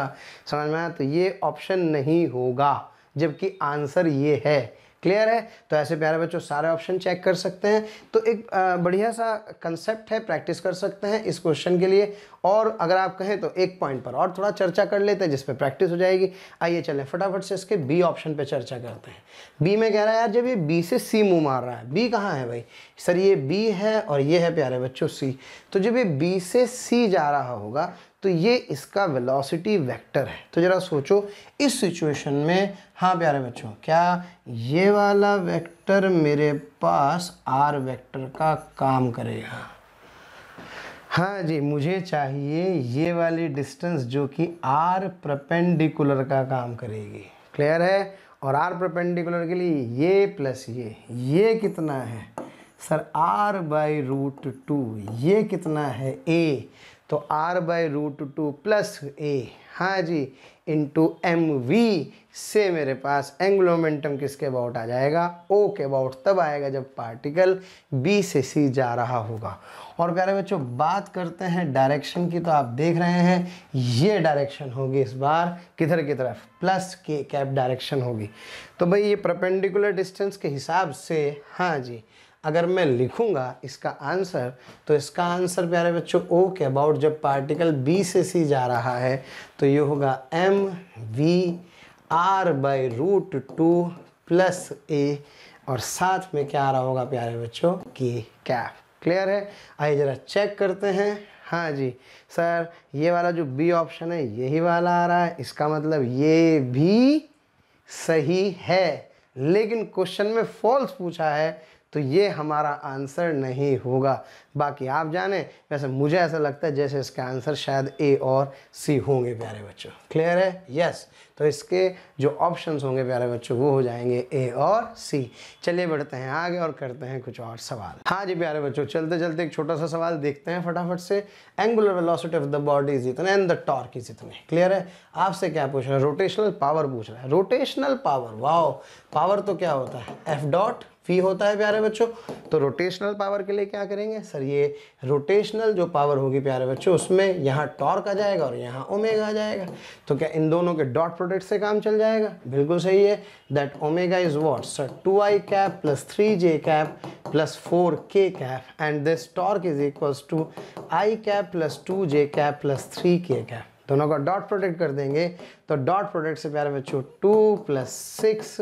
समझ में आया तो ये ऑप्शन नहीं होगा जबकि आंसर ये है क्लियर है तो ऐसे प्यारे बच्चों सारे ऑप्शन चेक कर सकते हैं तो एक बढ़िया सा कंसेप्ट है प्रैक्टिस कर सकते हैं इस क्वेश्चन के लिए और अगर आप कहें तो एक पॉइंट पर और थोड़ा चर्चा कर लेते हैं जिस पर प्रैक्टिस हो जाएगी आइए चलें फटाफट से इसके बी ऑप्शन पर चर्चा करते हैं बी में कह रहा है यार जब ये बी से सी मुँह मार रहा है बी कहाँ है भाई सर ये बी है और ये है प्यारे बच्चों सी तो जब ये बी से सी जा रहा होगा तो ये इसका वेलोसिटी वेक्टर है तो ज़रा सोचो इस सिचुएशन में हाँ प्यारे बच्चों क्या ये वाला वेक्टर मेरे पास आर वेक्टर का काम करेगा हाँ जी मुझे चाहिए ये वाली डिस्टेंस जो कि आर प्रपेंडिकुलर का काम करेगी क्लियर है और आर प्रपेंडिकुलर के लिए ये प्लस ये ये कितना है sir R by root two ये कितना है ए तो R by root two plus A हाँ जी इंटू एम वी से मेरे पास एंग्लोमेंटम किसके अबाउट आ जाएगा ओ के अबाउट तब आएगा जब पार्टिकल बी से सी जा रहा होगा और प्यारे बच्चों बात करते हैं डायरेक्शन की तो आप देख रहे हैं ये डायरेक्शन होगी इस बार किधर की तरफ प्लस के कैप डायरेक्शन होगी तो भाई ये परपेंडिकुलर डिस्टेंस के हिसाब से हाँ जी अगर मैं लिखूंगा इसका आंसर तो इसका आंसर प्यारे बच्चों ओ के अबाउट जब पार्टिकल बी से सी जा रहा है तो ये होगा M V R by root two plus A और साथ में क्या आ रहा होगा प्यारे बच्चों की कैफ क्लियर है आइए ज़रा चेक करते हैं हाँ जी सर ये वाला जो बी ऑप्शन है यही वाला आ रहा है इसका मतलब ये भी सही है लेकिन क्वेश्चन में फॉल्स पूछा है तो ये हमारा आंसर नहीं होगा बाकी आप जाने वैसे मुझे ऐसा लगता है जैसे इसका आंसर शायद ए और सी होंगे प्यारे बच्चों क्लियर है यस तो इसके जो ऑप्शंस होंगे प्यारे बच्चों वो हो जाएंगे ए और सी चलिए बढ़ते हैं आगे और करते हैं कुछ और सवाल हाँ जी प्यारे बच्चों चलते चलते एक छोटा सा सवाल देखते हैं फटाफट से angular velocity of the body is इतने एंड द टॉर्क इज इतने क्लियर है आपसे क्या पूछ रहे हैं रोटेशनल पावर पूछ रहे हैं रोटेशनल पावर वाओ पावर तो क्या होता है एफ डॉट फी होता है प्यारे बच्चों तो रोटेशनल पावर के लिए क्या करेंगे सर ये रोटेशनल जो पावर होगी प्यारे बच्चों उसमें यहाँ टॉर्क आ जाएगा और यहाँ ओमेगा आ जाएगा तो क्या इन दोनों के डॉट प्रोडक्ट से काम चल जाएगा बिल्कुल सही है that omega is what sir two I cap plus three J cap plus four K cap and this torque is equals to I cap plus two J cap plus three K cap दोनों का dot product कर देंगे तो dot product से प्यारे बच्चों two plus six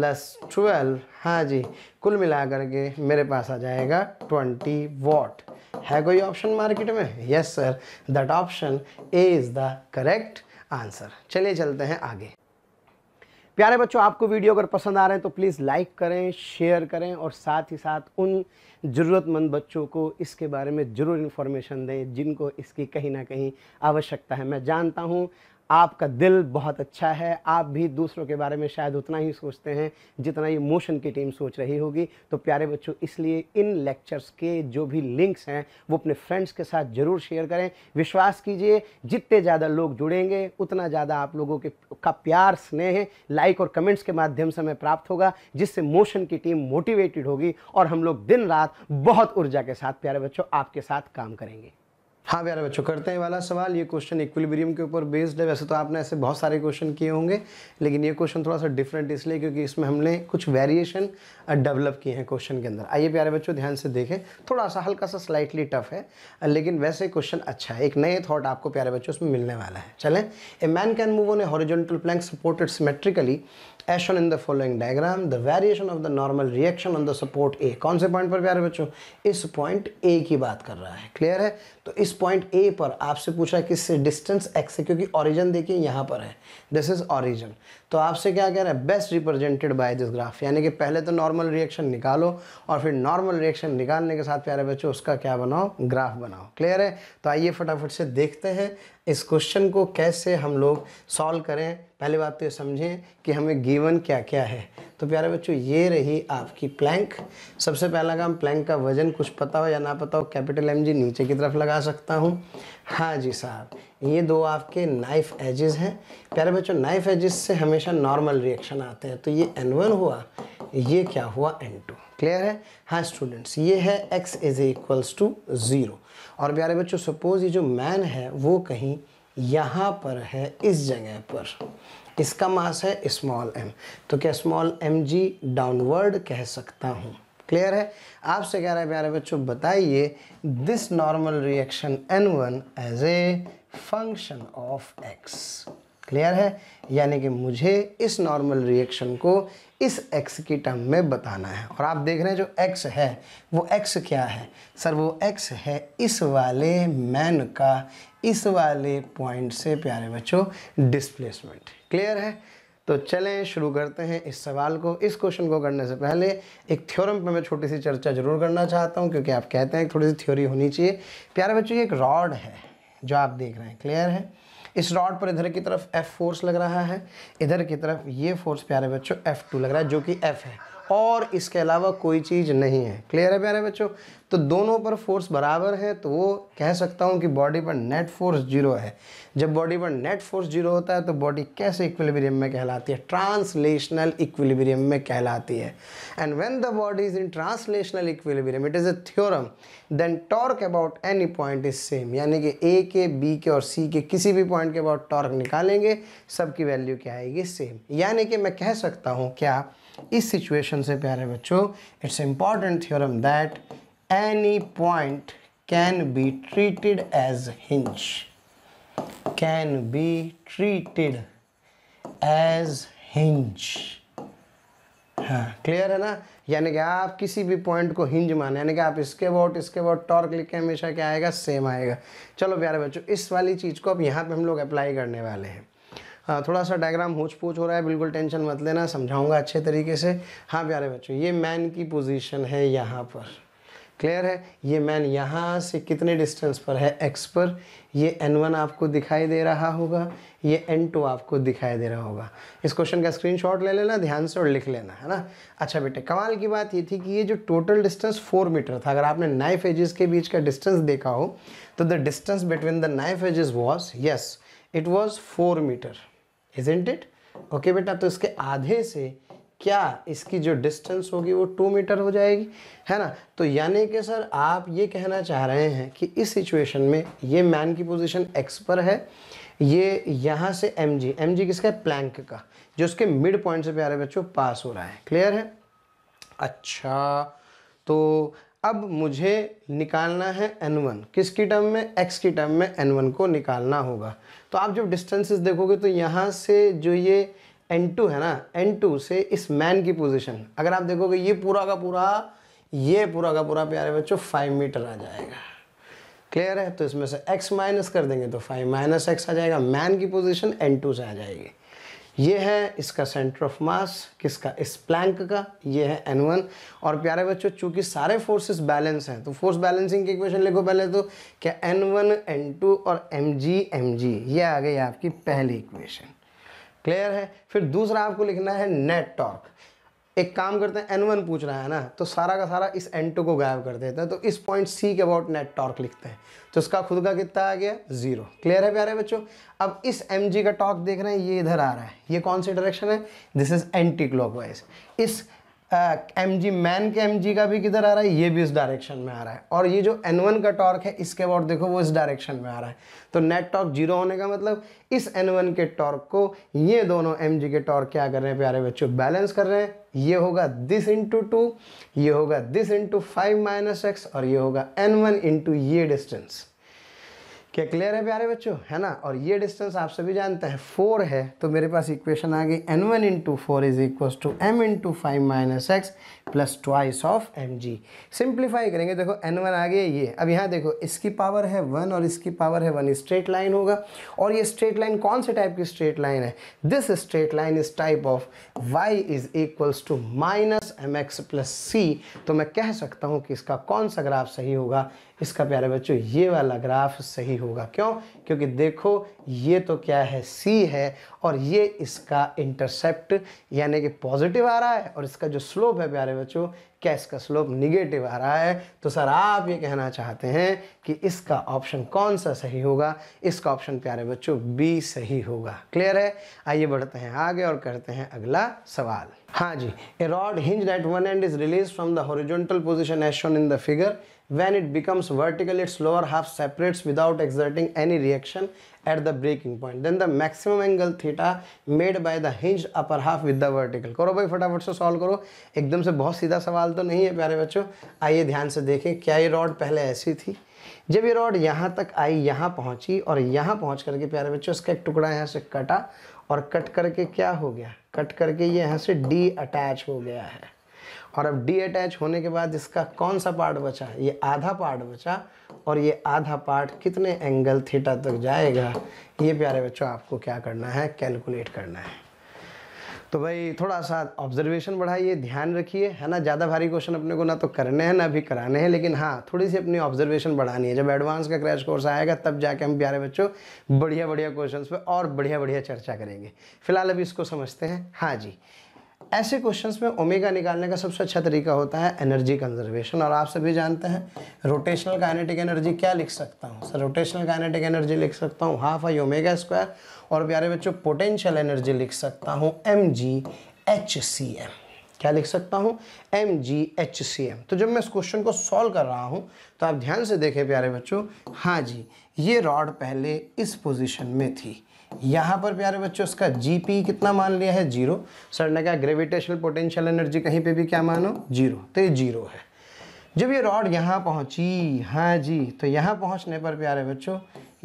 plus twelve हाँ जी कुल मिलाकर के मेरे पास आ जाएगा ट्वेंटी वॉट है कोई ऑप्शन मार्केट में yes sir that option A is the correct answer चलिए चलते हैं आगे प्यारे बच्चों आपको वीडियो अगर पसंद आ रहे हैं तो प्लीज़ लाइक करें शेयर करें और साथ ही साथ उन ज़रूरतमंद बच्चों को इसके बारे में ज़रूर इन्फॉर्मेशन दें जिनको इसकी कहीं ना कहीं आवश्यकता है मैं जानता हूँ आपका दिल बहुत अच्छा है आप भी दूसरों के बारे में शायद उतना ही सोचते हैं जितना ये मोशन की टीम सोच रही होगी तो प्यारे बच्चों इसलिए इन लेक्चर्स के जो भी लिंक्स हैं वो अपने फ्रेंड्स के साथ ज़रूर शेयर करें विश्वास कीजिए जितने ज़्यादा लोग जुड़ेंगे उतना ज़्यादा आप लोगों के का प्यार स्नेह लाइक और कमेंट्स के माध्यम से हमें प्राप्त होगा जिससे मोशन की टीम मोटिवेटेड होगी और हम लोग दिन रात बहुत ऊर्जा के साथ प्यारे बच्चों आपके साथ काम करेंगे हाँ प्यारे बच्चों करते हैं वाला सवाल ये क्वेश्चन इक्विलिब्रियम के ऊपर बेस्ड है वैसे तो आपने ऐसे बहुत सारे क्वेश्चन किए होंगे लेकिन ये क्वेश्चन थोड़ा सा डिफरेंट इसलिए क्योंकि इसमें हमने कुछ वेरिएशन डेवलप किए हैं क्वेश्चन के अंदर आइए प्यारे बच्चों ध्यान से देखें थोड़ा सा हल्का सा स्लाइटली टफ है लेकिन वैसे क्वेश्चन अच्छा है एक नए थाट आपको प्यारे बच्चों उसमें मिलने वाला है चलें A man can move on a horizontal plank supported symmetrically as shown in the following diagram the variation of the normal reaction on the support A कौन से पॉइंट पर प्यारे बच्चों इस पॉइंट ए की बात कर रहा है क्लियर है तो इस पॉइंट ए पर आपसे पूछा से डिस्टेंस एक्स है क्योंकि ऑरिजन देखिए यहाँ पर है दिस इज़ ऑरिजन तो आपसे क्या कह रहा है best represented by this graph यानी कि पहले तो नॉर्मल रिएक्शन निकालो और फिर नॉर्मल रिएक्शन निकालने के साथ प्यारे बच्चों उसका क्या बनाओ ग्राफ बनाओ क्लियर है तो आइए फटाफट से देखते हैं इस क्वेश्चन को कैसे हम लोग सॉल्व करें पहले बात तो ये समझें कि हमें गीवन क्या क्या है तो प्यारे बच्चों ये रही आपकी प्लैंक सबसे पहला काम प्लैंक का वजन कुछ पता हो या ना पता हो कैपिटल एम जी नीचे की तरफ लगा सकता हूँ हाँ जी साहब ये दो आपके नाइफ एजेस हैं प्यारे बच्चों नाइफ एजेस से हमेशा नॉर्मल रिएक्शन आते हैं तो ये एन वन हुआ ये क्या हुआ एन टू क्लियर है हाँ स्टूडेंट्स ये है X is equals to zero और प्यारे बच्चों सपोज ये जो मैन है वो कहीं यहाँ पर है इस जगह पर इसका मास है स्मॉल एम तो क्या स्मॉल एम जी डाउनवर्ड कह सकता हूँ क्लियर है आपसे कह रहे प्यारे बच्चों बताइए this normal reaction N one as a function of X clear है यानी कि मुझे इस नॉर्मल रिएक्शन को इस एक्स की टर्म में बताना है और आप देख रहे हैं जो एक्स है वो एक्स क्या है सर वो एक्स है इस वाले मैन का इस वाले पॉइंट से प्यारे बच्चों डिस्प्लेसमेंट क्लियर है तो चलें शुरू करते हैं इस सवाल को इस क्वेश्चन को करने से पहले एक थ्योरम पे मैं छोटी सी चर्चा जरूर करना चाहता हूँ क्योंकि आप कहते हैं थोड़ी सी थ्योरी होनी चाहिए प्यारे बच्चों ये एक रॉड है जो आप देख रहे हैं क्लियर है इस रॉड पर इधर की तरफ एफ फोर्स लग रहा है इधर की तरफ ये फोर्स प्यारे बच्चों एफ टू लग रहा है जो कि एफ है और इसके अलावा कोई चीज़ नहीं है क्लियर है प्यारे बच्चों तो दोनों पर फोर्स बराबर है तो वो कह सकता हूँ कि बॉडी पर नेट फोर्स जीरो है जब बॉडी पर नेट फोर्स जीरो होता है तो बॉडी कैसे इक्विलिब्रियम में कहलाती है ट्रांसलेशनल इक्विलिब्रियम में कहलाती है and when the body is in translational equilibrium it is a theorem then torque about any point is same यानी कि ए के बी के और सी के किसी भी पॉइंट के अबाउट टॉर्क निकालेंगे सबकी वैल्यू क्या आएगी सेम यानी कि मैं कह सकता हूँ क्या इस सिचुएशन से प्यारे बच्चों it's important theorem that any point can be treated as hinge can be treated as hinge हाँ क्लियर है ना यानी कि आप किसी भी पॉइंट को हिंज माने यानी कि आप इसके वोट इसके वोट टॉर्क लिख के हमेशा क्या आएगा सेम आएगा चलो प्यारे बच्चों इस वाली चीज़ को अब यहाँ पे हम लोग अप्लाई करने वाले हैं थोड़ा सा डायग्राम होच पोच हो रहा है बिल्कुल टेंशन मत लेना समझाऊंगा अच्छे तरीके से हाँ प्यारे बच्चों ये मैन की पोजीशन है यहाँ पर क्लियर है ये मैन यहाँ से कितने डिस्टेंस पर है एक्स पर ये एन वन आपको दिखाई दे रहा होगा ये एन टू आपको दिखाई दे रहा होगा इस क्वेश्चन का स्क्रीनशॉट ले लेना ध्यान से और लिख लेना है ना अच्छा बेटे कमाल की बात ये थी कि ये जो टोटल डिस्टेंस फोर मीटर था अगर आपने नाइफ एजेस के बीच का डिस्टेंस देखा हो तो the distance between the knife edges was yes it was four metre isn't it okay बेटा तो इसके आधे से क्या इसकी जो डिस्टेंस होगी वो टू मीटर हो जाएगी है ना तो यानी कि सर आप ये कहना चाह रहे हैं कि इस सिचुएशन में ये मैन की पोजीशन एक्स पर है ये यहाँ से एम जी एम जी किसका है प्लैंक का जो उसके मिड पॉइंट से प्यारे बच्चों पास हो रहा है क्लियर है अच्छा तो अब मुझे निकालना है n1 किसकी टर्म में x की टर्म में n1 को निकालना होगा तो आप जब डिस्टेंसेस देखोगे तो यहाँ से जो ये n2 है ना n2 से इस मैन की पोजीशन अगर आप देखोगे ये पूरा का पूरा ये पूरा का पूरा प्यारे बच्चों फाइव मीटर आ जाएगा क्लियर है तो इसमें से x माइनस कर देंगे तो फाइव माइनस एक्स आ जाएगा मैन की एन टू से आ जाएगी ये है इसका सेंटर ऑफ मास किसका इस प्लैंक का ये है एन वन और प्यारे बच्चों चूंकि सारे फोर्सेस बैलेंस हैं तो फोर्स बैलेंसिंग की इक्वेशन लिखो पहले तो क्या एन वन एन टू और एम जी एम जी ये आ गई आपकी पहली इक्वेशन क्लियर है फिर दूसरा आपको लिखना है नेट टॉर्क एक काम करते हैं एन वन पूछ रहा है ना तो सारा का सारा इस एन टू को गायब कर देते हैं तो इस पॉइंट सी के अबाउट नेट टॉर्क लिखते हैं तो उसका खुद का कितना आ गया जीरो क्लियर है प्यारे बच्चों अब इस एम जी का टॉक देख रहे हैं ये इधर आ रहा है ये कौन सी डायरेक्शन है दिस इज एंटी वाइज इस एम जी मैन के एम जी का भी किधर आ रहा है ये भी इस डायरेक्शन में आ रहा है और ये जो एन वन का टॉर्क है इसके अबाउट देखो वो इस डायरेक्शन में आ रहा है तो नेट टॉर्क जीरो होने का मतलब इस एन वन के टॉर्क को ये दोनों एम जी के टॉर्क क्या कर रहे हैं प्यारे बच्चों बैलेंस कर रहे हैं ये होगा दिस इंटू टू ये होगा this into five minus X और ये होगा एन वन इंटू ये डिस्टेंस क्या क्लियर है प्यारे बच्चों है ना और ये डिस्टेंस आप सभी जानते हैं फोर है तो मेरे पास इक्वेशन आ गई N one into four is equal to M into five minus X plus twice of M G simplify करेंगे देखो एन वन आ गया ये अब यहाँ देखो इसकी पावर है वन और इसकी पावर है वन स्ट्रेट लाइन होगा और ये स्ट्रेट लाइन कौन से टाइप की स्ट्रेट लाइन है this straight line is type of Y is equals to minus M X plus C तो मैं कह सकता हूँ कि इसका कौन सा ग्राफ सही होगा इसका प्यारे बच्चों ये वाला ग्राफ सही होगा क्यों क्योंकि देखो ये तो क्या है सी है और ये इसका इंटरसेप्ट यानी कि पॉजिटिव आ रहा है और इसका जो स्लोप है प्यारे बच्चों क्या इसका स्लोप निगेटिव आ रहा है तो सर आप ये कहना चाहते हैं कि इसका ऑप्शन कौन सा सही होगा इसका ऑप्शन प्यारे बच्चों बी सही होगा क्लियर है आइए बढ़ते हैं आगे और करते हैं अगला सवाल हाँ जी A rod hinge at one end is release from the horizontal position as shown in the figure When it becomes vertical, its lower half separates without exerting any reaction at the breaking point. Then the maximum angle theta made by the hinged upper half with the vertical. करो भाई फटाफट से solve करो एकदम से बहुत सीधा सवाल तो नहीं है प्यारे बच्चों आइए ध्यान से देखें क्या ये रॉड पहले ऐसी थी जब ये रॉड यहाँ तक आई यहाँ पहुँची और यहाँ पहुँच करके प्यारे बच्चों इसका एक टुकड़ा यहाँ से कटा और कट करके क्या हो गया कट करके ये यहाँ से डी अटैच हो गया है और अब डी अटैच होने के बाद इसका कौन सा पार्ट बचा ये आधा पार्ट बचा और ये आधा पार्ट कितने एंगल थीटा तक जाएगा ये प्यारे बच्चों आपको क्या करना है कैलकुलेट करना है तो भाई थोड़ा सा ऑब्जर्वेशन बढ़ाइए ध्यान रखिए है ना ज़्यादा भारी क्वेश्चन अपने को ना तो करने हैं ना अभी कराने हैं लेकिन हाँ थोड़ी सी अपनी ऑब्जर्वेशन बढ़ानी है जब एडवांस का क्रैश कोर्स आएगा तब जाके हम प्यारे बच्चों बढ़िया बढ़िया क्वेश्चन पर और बढ़िया बढ़िया चर्चा करेंगे फिलहाल अभी इसको समझते हैं हाँ जी ऐसे क्वेश्चंस में ओमेगा निकालने का सबसे अच्छा तरीका होता है एनर्जी कंजर्वेशन और आप सभी जानते हैं रोटेशनल काइनेटिक एनर्जी क्या लिख सकता हूँ सर रोटेशनल काइनेटिक एनर्जी लिख सकता हूँ हाफ आई ओमेगा स्क्वायर और प्यारे बच्चों पोटेंशियल एनर्जी लिख सकता हूँ M G H C M क्या लिख सकता हूँ M G H C M तो जब मैं इस क्वेश्चन को सॉल्व कर रहा हूँ तो आप ध्यान से देखें प्यारे बच्चों हाँ जी ये रॉड पहले इस पोजिशन में थी यहाँ पर प्यारे बच्चों इसका जीपी कितना मान लिया है जीरो सर ने कहा ग्रेविटेशनल पोटेंशियल एनर्जी कहीं पे भी क्या मानो जीरो तो ये जीरो है जब ये रॉड यहाँ पहुँची हाँ जी तो यहाँ पहुँचने पर प्यारे बच्चों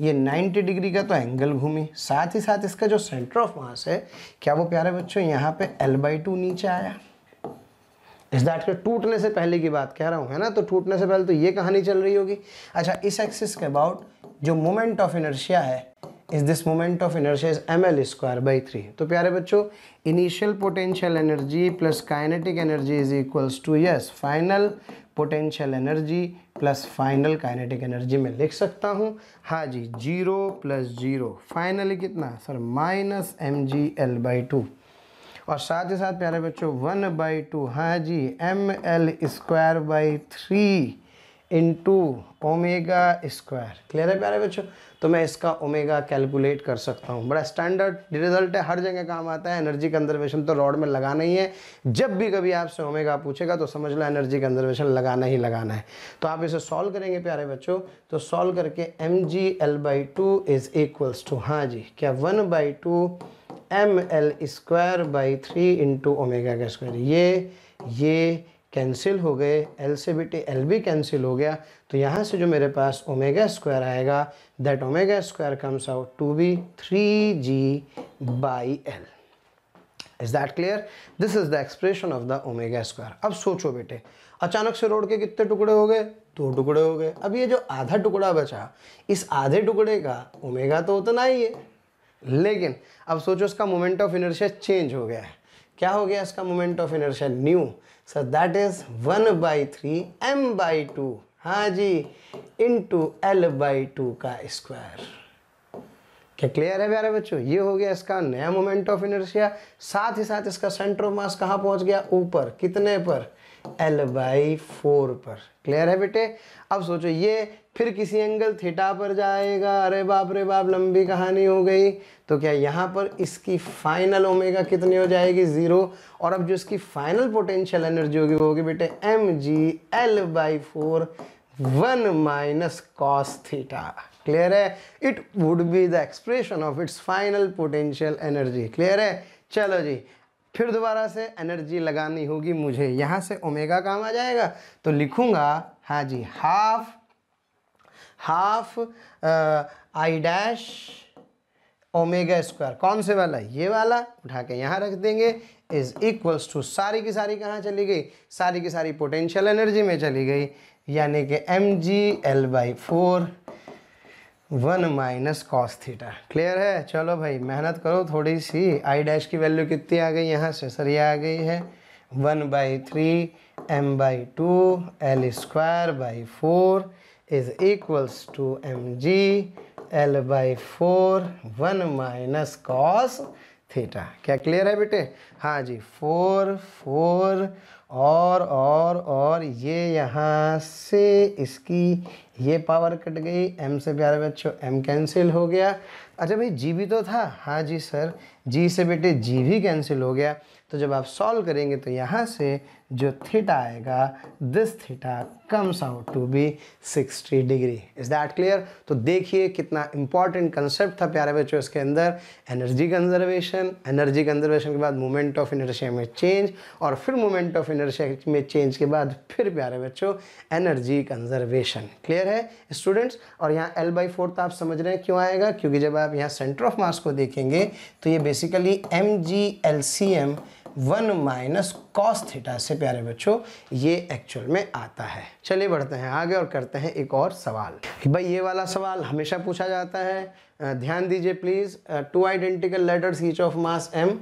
ये 90 डिग्री का तो एंगल घूमी साथ ही साथ इसका जो सेंटर ऑफ मास है क्या वो प्यारे बच्चों यहाँ पर एल बाई टू नीचे आया इस दैट के टूटने से पहले की बात कह रहा हूँ है ना तो टूटने से पहले तो ये कहानी चल रही होगी अच्छा इस एक्सिस के अबाउट जो मोमेंट ऑफ इनर्शिया है is this moment of inertia is M L square by three तो प्यारे बच्चों initial potential energy plus kinetic energy is equals to yes final potential energy plus final kinetic energy में लिख सकता हूँ हाँ जी जीरो प्लस जीरो फाइनली कितना sir minus M G L by two और साथ ही साथ प्यारे बच्चों वन बाई टू हाँ जी M L square by three into omega square clear है प्यारे बच्चों तो मैं इसका ओमेगा कैलकुलेट कर सकता हूँ बड़ा स्टैंडर्ड रिजल्ट है हर जगह काम आता है एनर्जी कंजर्वेशन तो रॉड में लगाना ही है जब भी कभी आपसे ओमेगा पूछेगा तो समझ लो एनर्जी कंजर्वेशन लगाना ही लगाना है तो आप इसे सॉल्व करेंगे प्यारे बच्चों तो सॉल्व करके M G L by two is equals to हाँ जी क्या one by two M L square by three into omega का स्क्वायर ये ये कैंसिल हो गए एल से बेटे एल भी कैंसिल हो गया तो यहाँ से जो मेरे पास ओमेगा स्क्वायर आएगा that omega square comes out to be three G by L is that clear this is the expression of the omega square अब सोचो बेटे अचानक से रोड के कितने टुकड़े हो गए दो टुकड़े हो गए अब ये जो आधा टुकड़ा बचा इस आधे टुकड़े का ओमेगा तो उतना ही है लेकिन अब सोचो इसका मोमेंट ऑफ इनर्शिया चेंज हो गया है क्या हो गया इसका moment of inertia new so that is one by three M by two हाँ जी इंटू एल बाई टू का स्क्वायर क्या क्लियर है प्यारे बच्चों ये हो गया इसका नया मोमेंट ऑफ इनर्शिया साथ ही साथ इसका सेंटर ऑफ मास कहाँ पहुंच गया ऊपर कितने पर एल बाई फोर पर क्लियर है बेटे अब सोचो ये फिर किसी एंगल थीटा पर जाएगा अरे बाप रे बाप लंबी कहानी हो गई तो क्या यहाँ पर इसकी फाइनल ओमेगा कितनी हो जाएगी ज़ीरो और अब जो इसकी फाइनल पोटेंशियल एनर्जी होगी वो होगी बेटे M G L by four one minus cos theta clear है it would be the expression of its final potential energy clear है चलो जी फिर दोबारा से एनर्जी लगानी होगी मुझे यहाँ से ओमेगा काम आ जाएगा तो लिखूँगा हाँ जी half half I dash omega square कौन से वाला ये वाला उठा के यहाँ रख देंगे इज इक्वल्स टू सारी की सारी कहाँ चली गई सारी की सारी पोटेंशियल एनर्जी में चली गई यानी कि M G L by four one minus cos theta clear है चलो भाई मेहनत करो थोड़ी सी आई डैश की वैल्यू कितनी आ गई यहाँ से सर ये आ गई है one by three M by two L square by four is equals to M G L by four one minus cos theta क्या क्लियर है बेटे हाँ जी फोर फोर और और और ये यहाँ से इसकी ये पावर कट गई एम से प्यारे बच्चों एम कैंसिल हो गया अच्छा भाई जी भी तो था हाँ जी सर जी से बेटे जी भी कैंसिल हो गया तो जब आप सॉल्व करेंगे तो यहाँ से जो थीटा आएगा this theta comes out to be 60 degree is that clear तो देखिए कितना इंपॉर्टेंट कंसेप्ट था प्यारे बच्चों इसके अंदर एनर्जी कंजर्वेशन एनर्जी कंजर्वेशन के बाद मोमेंट ऑफ इनर्शिया में चेंज और फिर मोमेंट ऑफ इनर्शिया में चेंज के बाद फिर प्यारे बच्चों एनर्जी कंजर्वेशन क्लियर है स्टूडेंट्स और यहाँ एल बाई फोर्थ आप समझ रहे हैं क्यों आएगा क्योंकि जब आप यहाँ सेंटर ऑफ मास को देखेंगे तो ये basically M G L C M one minus cos theta से प्यारे बच्चों ये एक्चुअल में आता है चलिए बढ़ते हैं आगे और करते हैं एक और सवाल भाई ये वाला सवाल हमेशा पूछा जाता है ध्यान दीजिए please two identical letters each of mass M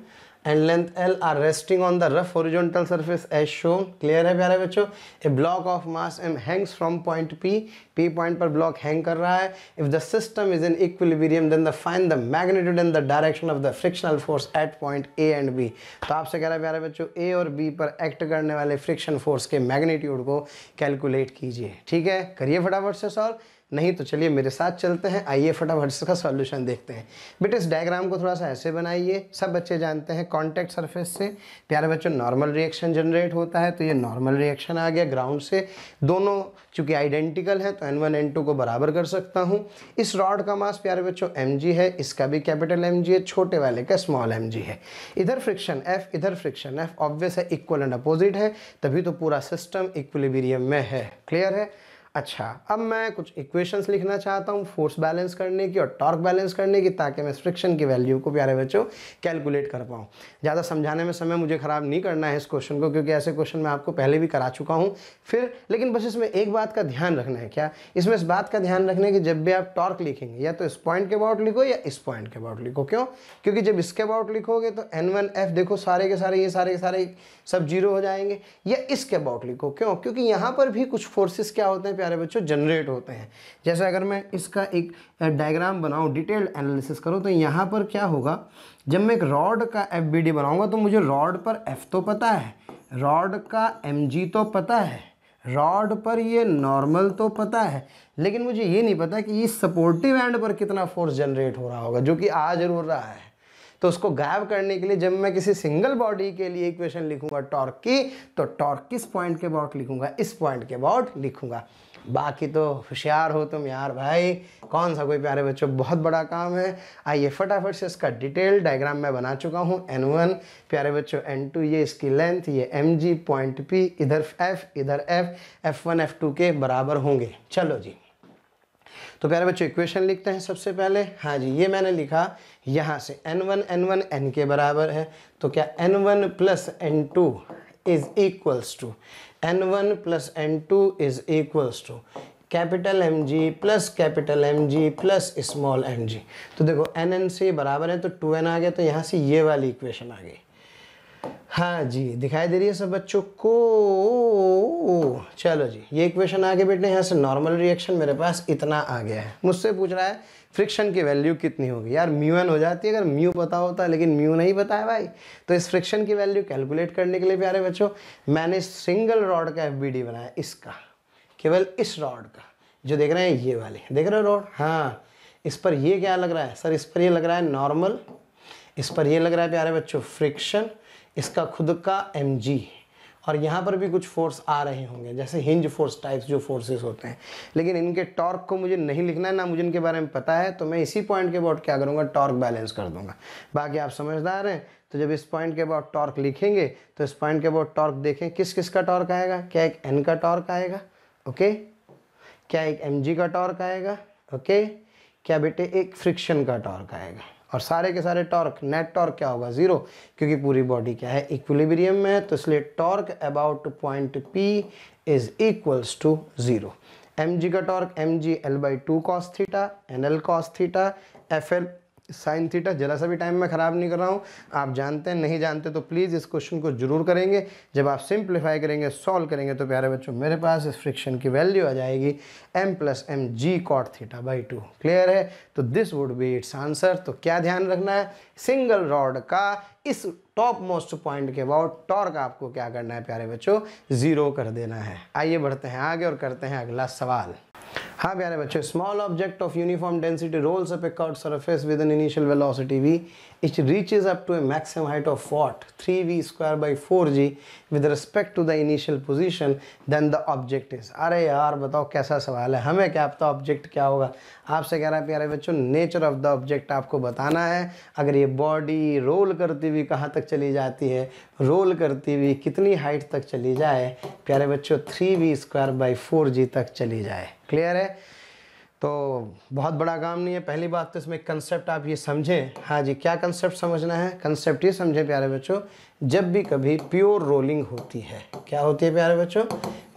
and length L are resting on the rough horizontal surface as show clear है प्यारे बच्चों A block of mass M hangs from point P P point पर block hang कर रहा है if the system is in equilibrium then the find the magnitude in the direction of the frictional force at point A and B तो आपसे कह रहे हैं प्यारे बच्चों ए और बी पर एक्ट करने वाले फ्रिक्शन फोर्स के मैग्नेट्यूड को कैलकुलेट कीजिए ठीक है करिए फटाफट से सॉल्व नहीं तो चलिए मेरे साथ चलते हैं आइए फटाफट इसका सॉल्यूशन देखते हैं बेटे इस डायग्राम को थोड़ा सा ऐसे बनाइए सब बच्चे जानते हैं कॉन्टैक्ट सरफेस से प्यारे बच्चों नॉर्मल रिएक्शन जनरेट होता है तो ये नॉर्मल रिएक्शन आ गया ग्राउंड से दोनों चूँकि आइडेंटिकल है तो एन वन एन टू को बराबर कर सकता हूँ इस रॉड का मास प्यारे बच्चों एम जी है इसका भी कैपिटल एम जी है छोटे वाले का स्मॉल एम जी है इधर फ्रिक्शन एफ इधर फ्रिक्शन एफ ऑब्वियस है इक्वल एंड अपोजिट है तभी तो पूरा सिस्टम इक्विलिब्रियम में है क्लियर है अच्छा अब मैं कुछ इक्वेशंस लिखना चाहता हूँ फोर्स बैलेंस करने की और टॉर्क बैलेंस करने की ताकि मैं फ्रिक्शन की वैल्यू को प्यारे बच्चों कैलकुलेट कर पाऊँ ज़्यादा समझाने में समय मुझे ख़राब नहीं करना है इस क्वेश्चन को क्योंकि ऐसे क्वेश्चन मैं आपको पहले भी करा चुका हूँ फिर लेकिन बस इसमें एक बात का ध्यान रखना है क्या इसमें इस बात का ध्यान रखना है कि जब भी आप टॉर्क लिखेंगे या तो इस पॉइंट के अबाउट लिखो या इस पॉइंट के अबाउट लिखो क्यों क्योंकि जब इसके अबाउट लिखोगे तो एन वन एफ देखो सारे के सारे ये सारे के सारे सब जीरो हो जाएंगे या इसके अबाउट लिखो क्यों क्योंकि यहाँ पर भी कुछ फोर्सेस क्या होते हैं प्यारे बच्चों जनरेट होते हैं जैसे अगर मैं इसका एक डायग्राम बनाऊं डिटेल्ड एनालिसिस करूं तो यहाँ पर क्या होगा जब मैं एक रॉड का एफ बी डी बनाऊँगा तो मुझे रॉड पर एफ़ तो पता है रॉड का एम जी तो पता है रॉड पर ये नॉर्मल तो पता है लेकिन मुझे ये नहीं पता कि इस सपोर्टिव एंड पर कितना फोर्स जनरेट हो रहा होगा जो कि आ जरूर रहा है तो उसको गायब करने के लिए जब मैं किसी सिंगल बॉडी के लिए इक्वेशन लिखूंगा टॉर्क की तो टॉर्क किस पॉइंट के अबाउट लिखूंगा इस पॉइंट के अबाउट लिखूंगा बाकी तो होशियार हो तुम यार भाई कौन सा कोई प्यारे बच्चों बहुत बड़ा काम है आइए फटाफट से इसका डिटेल डायग्राम मैं बना चुका हूँ एन वन प्यारे बच्चों एन टू ये इसकी लेंथ ये एम जी पॉइंट पी इधर एफ इधर F F one F two के बराबर होंगे चलो जी तो प्यारे बच्चों इक्वेशन लिखते हैं सबसे पहले हाँ जी ये मैंने लिखा यहाँ से N one N one N के बराबर है तो क्या N one plus N two is equals to N one plus N two is equals to capital M G plus capital M G plus small M G तो देखो N N से बराबर है तो टू एन आ गया तो यहाँ से ये वाली इक्वेशन आ गई हाँ जी दिखाई दे रही है सब बच्चों को चलो जी ये इक्वेशन आ गई बेटे यहाँ से नॉर्मल रिएक्शन मेरे पास इतना आ गया है मुझसे पूछ रहा है फ्रिक्शन की वैल्यू कितनी होगी यार म्यू एन हो जाती है अगर म्यू पता होता लेकिन म्यू नहीं पता है भाई तो इस फ्रिक्शन की वैल्यू कैलकुलेट करने के लिए प्यारे बच्चों मैंने सिंगल रॉड का एफ बनाया इसका केवल इस रॉड का जो देख रहे हैं ये वाले देख रहे हो रॉड हाँ इस पर ये क्या लग रहा है सर इस पर ये लग रहा है नॉर्मल इस पर ये लग रहा है प्यारे बच्चों फ्रिक्शन इसका खुद का एम जी और यहाँ पर भी कुछ फोर्स आ रहे होंगे जैसे हिंज फोर्स टाइप्स जो फोर्सेस होते हैं लेकिन इनके टॉर्क को मुझे नहीं लिखना है ना मुझे इनके बारे में पता है तो मैं इसी पॉइंट के अबाउट क्या करूँगा टॉर्क बैलेंस कर दूँगा बाकी आप समझदार हैं तो जब इस पॉइंट के अबाउट टॉर्क लिखेंगे तो इस पॉइंट के अबाउट टॉर्क देखें किस किस का टॉर्क आएगा क्या एक एन का टॉर्क आएगा ओके क्या एक एम का टॉर्क आएगा ओके क्या बेटे एक फ्रिक्शन का टॉर्क आएगा और सारे के सारे टॉर्क नेट टॉर्क क्या होगा ज़ीरो क्योंकि पूरी बॉडी क्या है इक्विलिब्रियम में है तो इसलिए torque about point P is equals to zero M G का torque M G L by two cos theta N L cos theta F L sine theta जरा सा भी टाइम में ख़राब नहीं कर रहा हूँ आप जानते हैं नहीं जानते तो प्लीज़ इस क्वेश्चन को जरूर करेंगे जब आप सिंप्लीफाई करेंगे सॉल्व करेंगे तो प्यारे बच्चों मेरे पास इस फ्रिक्शन की वैल्यू आ जाएगी M plus M G cot theta by two clear है तो this would be its answer तो क्या ध्यान रखना है सिंगल रॉड का इस टॉप मोस्ट पॉइंट के अबाउट टॉर्क आपको क्या करना है प्यारे बच्चों ज़ीरो कर देना है आइए बढ़ते हैं आगे और करते हैं अगला सवाल हाँ प्यारे बच्चों small object of uniform density rolls a pick out surface with an initial velocity V it reaches up to a maximum height of what 3v square by 4g with respect to the initial position then the object is अरे यार बताओ कैसा सवाल है हमें क्या पता object क्या होगा आपसे कह रहा है प्यारे बच्चों नेचर ऑफ द ऑब्जेक्ट आपको बताना है अगर ये बॉडी रोल करती हुई कहाँ तक चली जाती है रोल करती हुई कितनी हाइट तक चली जाए प्यारे बच्चों three V square by four G तक चली जाए क्लियर है तो बहुत बड़ा काम नहीं है पहली बात तो इसमें कंसेप्ट आप ये समझें हाँ जी क्या कंसेप्ट समझना है कंसेप्ट ये समझें प्यारे बच्चों जब भी कभी प्योर रोलिंग होती है क्या होती है प्यारे बच्चों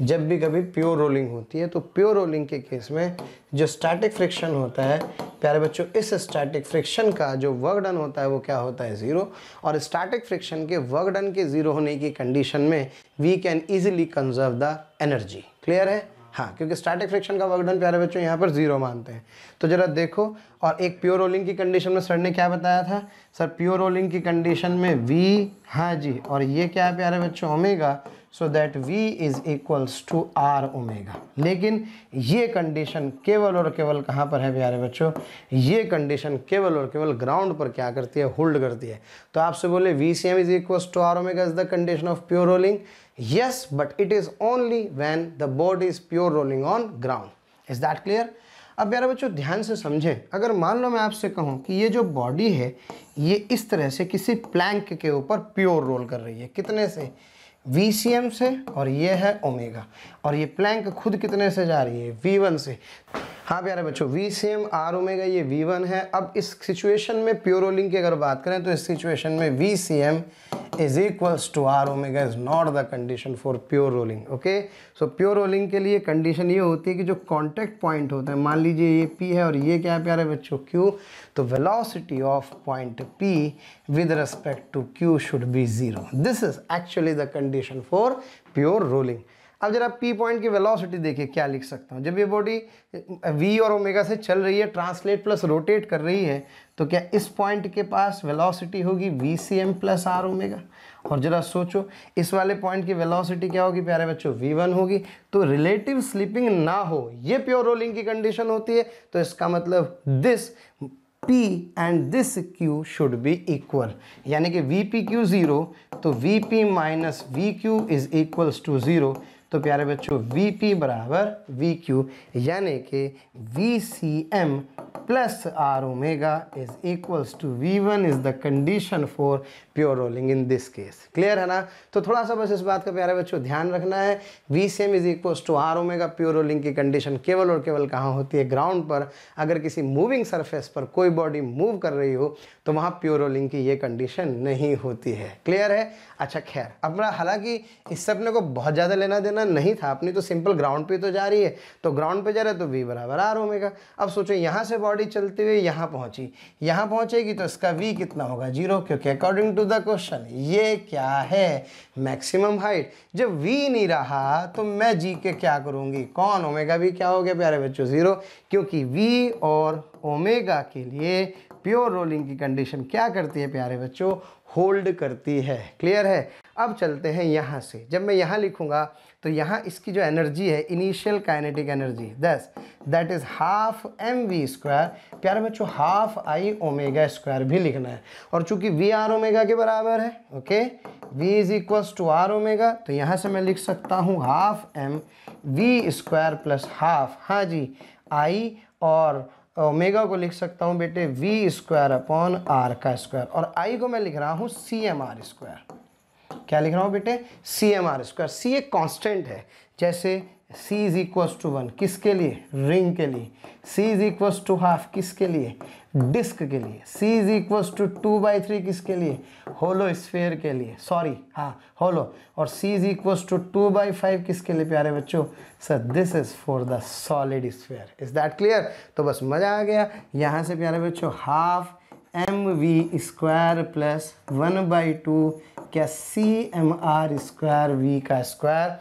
जब भी कभी प्योर रोलिंग होती है तो प्योर रोलिंग के केस में जो स्टैटिक फ्रिक्शन होता है प्यारे बच्चों इस स्टैटिक फ्रिक्शन का जो वर्क डन होता है वो क्या होता है ज़ीरो और स्टैटिक फ्रिक्शन के वर्क डन के ज़ीरो होने की कंडीशन में we can easily conserve the energy clear है हाँ क्योंकि स्टैटिक फ्रिक्शन का वर्कडन प्यारे बच्चों यहाँ पर जीरो मानते हैं तो ज़रा देखो और एक प्योर रोलिंग की कंडीशन में सर ने क्या बताया था सर प्योर रोलिंग की कंडीशन में वी हाँ जी और ये क्या है प्यारे बच्चों omega so that V is equals to R omega लेकिन ये कंडीशन केवल और केवल कहाँ पर है प्यारे बच्चों ये कंडीशन केवल और केवल ग्राउंड पर क्या करती है होल्ड करती है तो आपसे बोले V C M is equals to R omega is the condition of pure rolling Yes, but it is only when the board is pure rolling on ground. Is that clear? अब प्यारे बच्चों ध्यान से समझें अगर मान लो मैं आपसे कहूं कि ये जो बॉडी है ये इस तरह से किसी प्लैंक के ऊपर प्योर रोल कर रही है कितने से वी से और ये है ओमेगा और ये प्लैंक खुद कितने से जा रही है वी से हाँ प्यारे बच्चों V C M R omega ये वी वन है अब इस सिचुएशन में प्योर रोलिंग की अगर बात करें तो इस सिचुएशन में V C M is equals to R omega is not the condition for pure rolling okay so pure rolling के लिए कंडीशन ये होती है कि जो कॉन्टेक्ट पॉइंट होता है मान लीजिए ये पी है और ये क्या प्यारे बच्चों क्यू तो velocity of point P with respect to Q should be zero this is actually the condition for pure rolling अब जरा पी पॉइंट की वेलोसिटी देखिए क्या लिख सकता हूँ जब ये बॉडी वी और ओमेगा से चल रही है ट्रांसलेट प्लस रोटेट कर रही है तो क्या इस पॉइंट के पास वेलोसिटी होगी V C M plus R omega और जरा सोचो इस वाले पॉइंट की वेलोसिटी क्या होगी प्यारे बच्चों वी वन होगी तो रिलेटिव स्लिपिंग ना हो ये प्योर रोलिंग की कंडीशन होती है तो इसका मतलब this P and this Q should be equal यानी कि वी पी क्यू जीरो तो V P minus V Q is equals to zero तो प्यारे बच्चों वी पी बराबर वी क्यू यानी कि V C M plus R omega is equals to V one is the condition for pure rolling in this case clear है ना तो थोड़ा सा बस इस बात का प्यारे बच्चों ध्यान रखना है V same is equal to R omega pure rolling की कंडीशन केवल और केवल कहाँ होती है ग्राउंड पर अगर किसी मूविंग सरफेस पर कोई बॉडी मूव कर रही हो तो वहाँ प्योर रोलिंग की ये कंडीशन नहीं होती है क्लियर है अच्छा खैर अपना हालांकि इस सपने को बहुत ज़्यादा लेना देना नहीं था अपनी तो सिंपल ग्राउंड पर तो जा रही है तो ग्राउंड पर जा रहा है तो वी बराबर आर ओमेगा अब सोचो यहाँ से बॉडी चलते हुए यहाँ पहुँची यहाँ पहुँचेगी तो इसका वी कितना होगा जीरो क्योंकि अकॉर्डिंग टू द क्वेश्चन ये क्या है मैक्सिमम हाइट जब v नहीं रहा तो मैं g के क्या करूँगी कौन ओमेगा भी क्या हो गया प्यारे बच्चों ज़ीरो क्योंकि v और ओमेगा के लिए प्योर रोलिंग की कंडीशन क्या करती है प्यारे बच्चों होल्ड करती है क्लियर है अब चलते हैं यहाँ से जब मैं यहाँ लिखूँगा तो यहाँ इसकी जो एनर्जी है इनिशियल काइनेटिक एनर्जी दस that is half M V square प्यारे बच्चों हाफ आई ओमेगा स्क्वायर भी लिखना है और चूंकि वी आर ओमेगा के बराबर है okay V is equals to R omega तो यहाँ से मैं लिख सकता हूँ half M V square plus half हाँ जी आई और ओमेगा को लिख सकता हूँ बेटे वी स्क्वायर अपॉन आर का स्क्वायर और आई को मैं लिख रहा हूँ सी एम आर स्क्वायर क्या लिख रहा हूँ बेटे C M R square C एक कॉन्स्टेंट है जैसे C is equal to one किसके लिए रिंग के लिए C is equal to half किसके लिए डिस्क के लिए C is equal to two by three किसके लिए होलो स्फेयर के लिए सॉरी हाँ होलो और C is equal to two by five किसके लिए प्यारे बच्चों sir this is for the solid sphere is that clear तो बस मज़ा आ गया यहाँ से प्यारे बच्चों half M V square plus one by two क्या C M R square V का स्क्वायर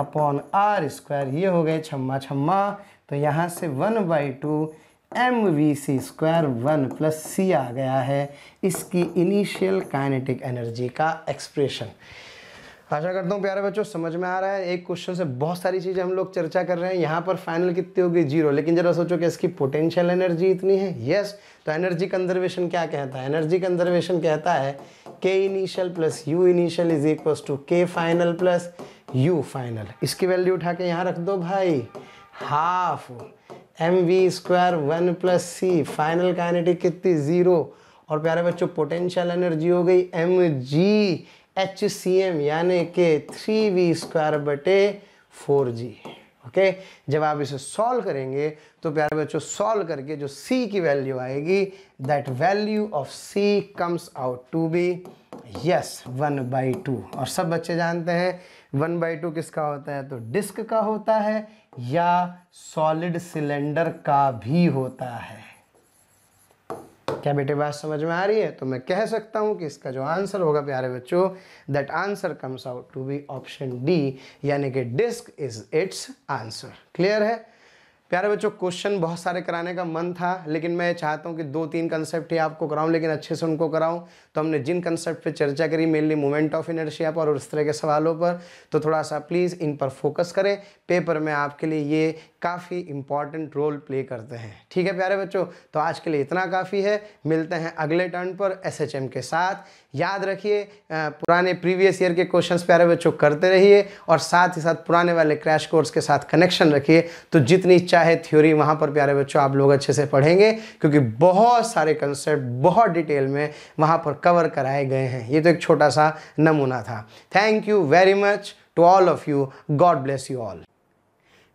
अपॉन आर स्क्वायर ये हो गए छम्मा छम्मा तो यहाँ से one by two M V C square one plus सी आ गया है इसकी इनिशियल काइनेटिक एनर्जी का एक्सप्रेशन आशा करता हूँ प्यारे बच्चों समझ में आ रहा है एक क्वेश्चन से बहुत सारी चीज़ें हम लोग चर्चा कर रहे हैं यहाँ पर फाइनल कितनी होगी जीरो लेकिन जरा सोचो कि इसकी पोटेंशियल एनर्जी इतनी है यस तो एनर्जी कंजर्वेशन क्या कहता है एनर्जी कंजर्वेशन कहता है K initial plus U initial is equal to K final plus U final इसकी वैल्यू उठा के यहाँ रख दो भाई half M V square one plus C final kinetic कितनी ज़ीरो और प्यारे बच्चों पोटेंशियल एनर्जी हो गई M G H C M यानी कि थ्री वी स्क्वायर बटे फोर जी ओके जब आप इसे सॉल्व करेंगे तो प्यारे बच्चों सॉल्व करके जो c की वैल्यू आएगी that value of c comes out to be yes one by two और सब बच्चे जानते हैं वन बाई टू किसका होता है तो डिस्क का होता है या सॉलिड सिलेंडर का भी होता है क्या बेटे बात समझ में आ रही है तो मैं कह सकता हूँ कि इसका जो आंसर होगा प्यारे बच्चों that answer comes out to be option D यानी कि disc is its answer clear है प्यारे बच्चों क्वेश्चन बहुत सारे कराने का मन था लेकिन मैं चाहता हूँ कि दो तीन कंसेप्ट ही आपको कराऊँ लेकिन अच्छे से उनको कराऊँ तो हमने जिन कंसेप्ट पे चर्चा करी मेनली मोमेंट ऑफ इनर्शिया पर और इस तरह के सवालों पर तो थोड़ा सा प्लीज़ इन पर फोकस करें पेपर में आपके लिए ये काफ़ी इंपॉर्टेंट रोल प्ले करते हैं ठीक है प्यारे बच्चों तो आज के लिए इतना काफ़ी है मिलते हैं अगले टर्न पर एसएचएम के साथ याद रखिए पुराने प्रीवियस ईयर के क्वेश्चंस प्यारे बच्चों करते रहिए और साथ ही साथ पुराने वाले क्रैश कोर्स के साथ कनेक्शन रखिए तो जितनी चाहे थ्योरी वहाँ पर प्यारे बच्चों आप लोग अच्छे से पढ़ेंगे क्योंकि बहुत सारे कंसेप्ट बहुत डिटेल में वहाँ पर कवर कराए गए हैं ये तो एक छोटा सा नमूना था thank you very much to all of you God bless you all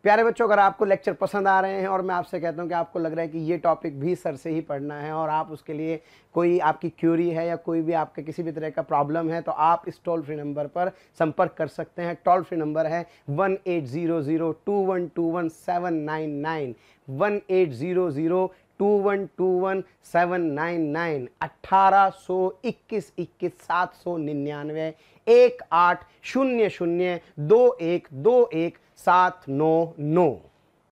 प्यारे बच्चों अगर आपको लेक्चर पसंद आ रहे हैं और मैं आपसे कहता हूं कि आपको लग रहा है कि ये टॉपिक भी सर से ही पढ़ना है और आप उसके लिए कोई आपकी क्यूरी है या कोई भी आपके किसी भी तरह का प्रॉब्लम है तो आप इस टोल फ्री नंबर पर संपर्क कर सकते हैं टोल फ्री नंबर है one eight zero zero two one two one seven nine nine one eight zero zero two one two one seven nine nine अट्ठारह सौ इक्कीस इक्कीस सात सौ निन्यानवे एक आठ शून्य शून्य दो एक दो एक सात नौ नौ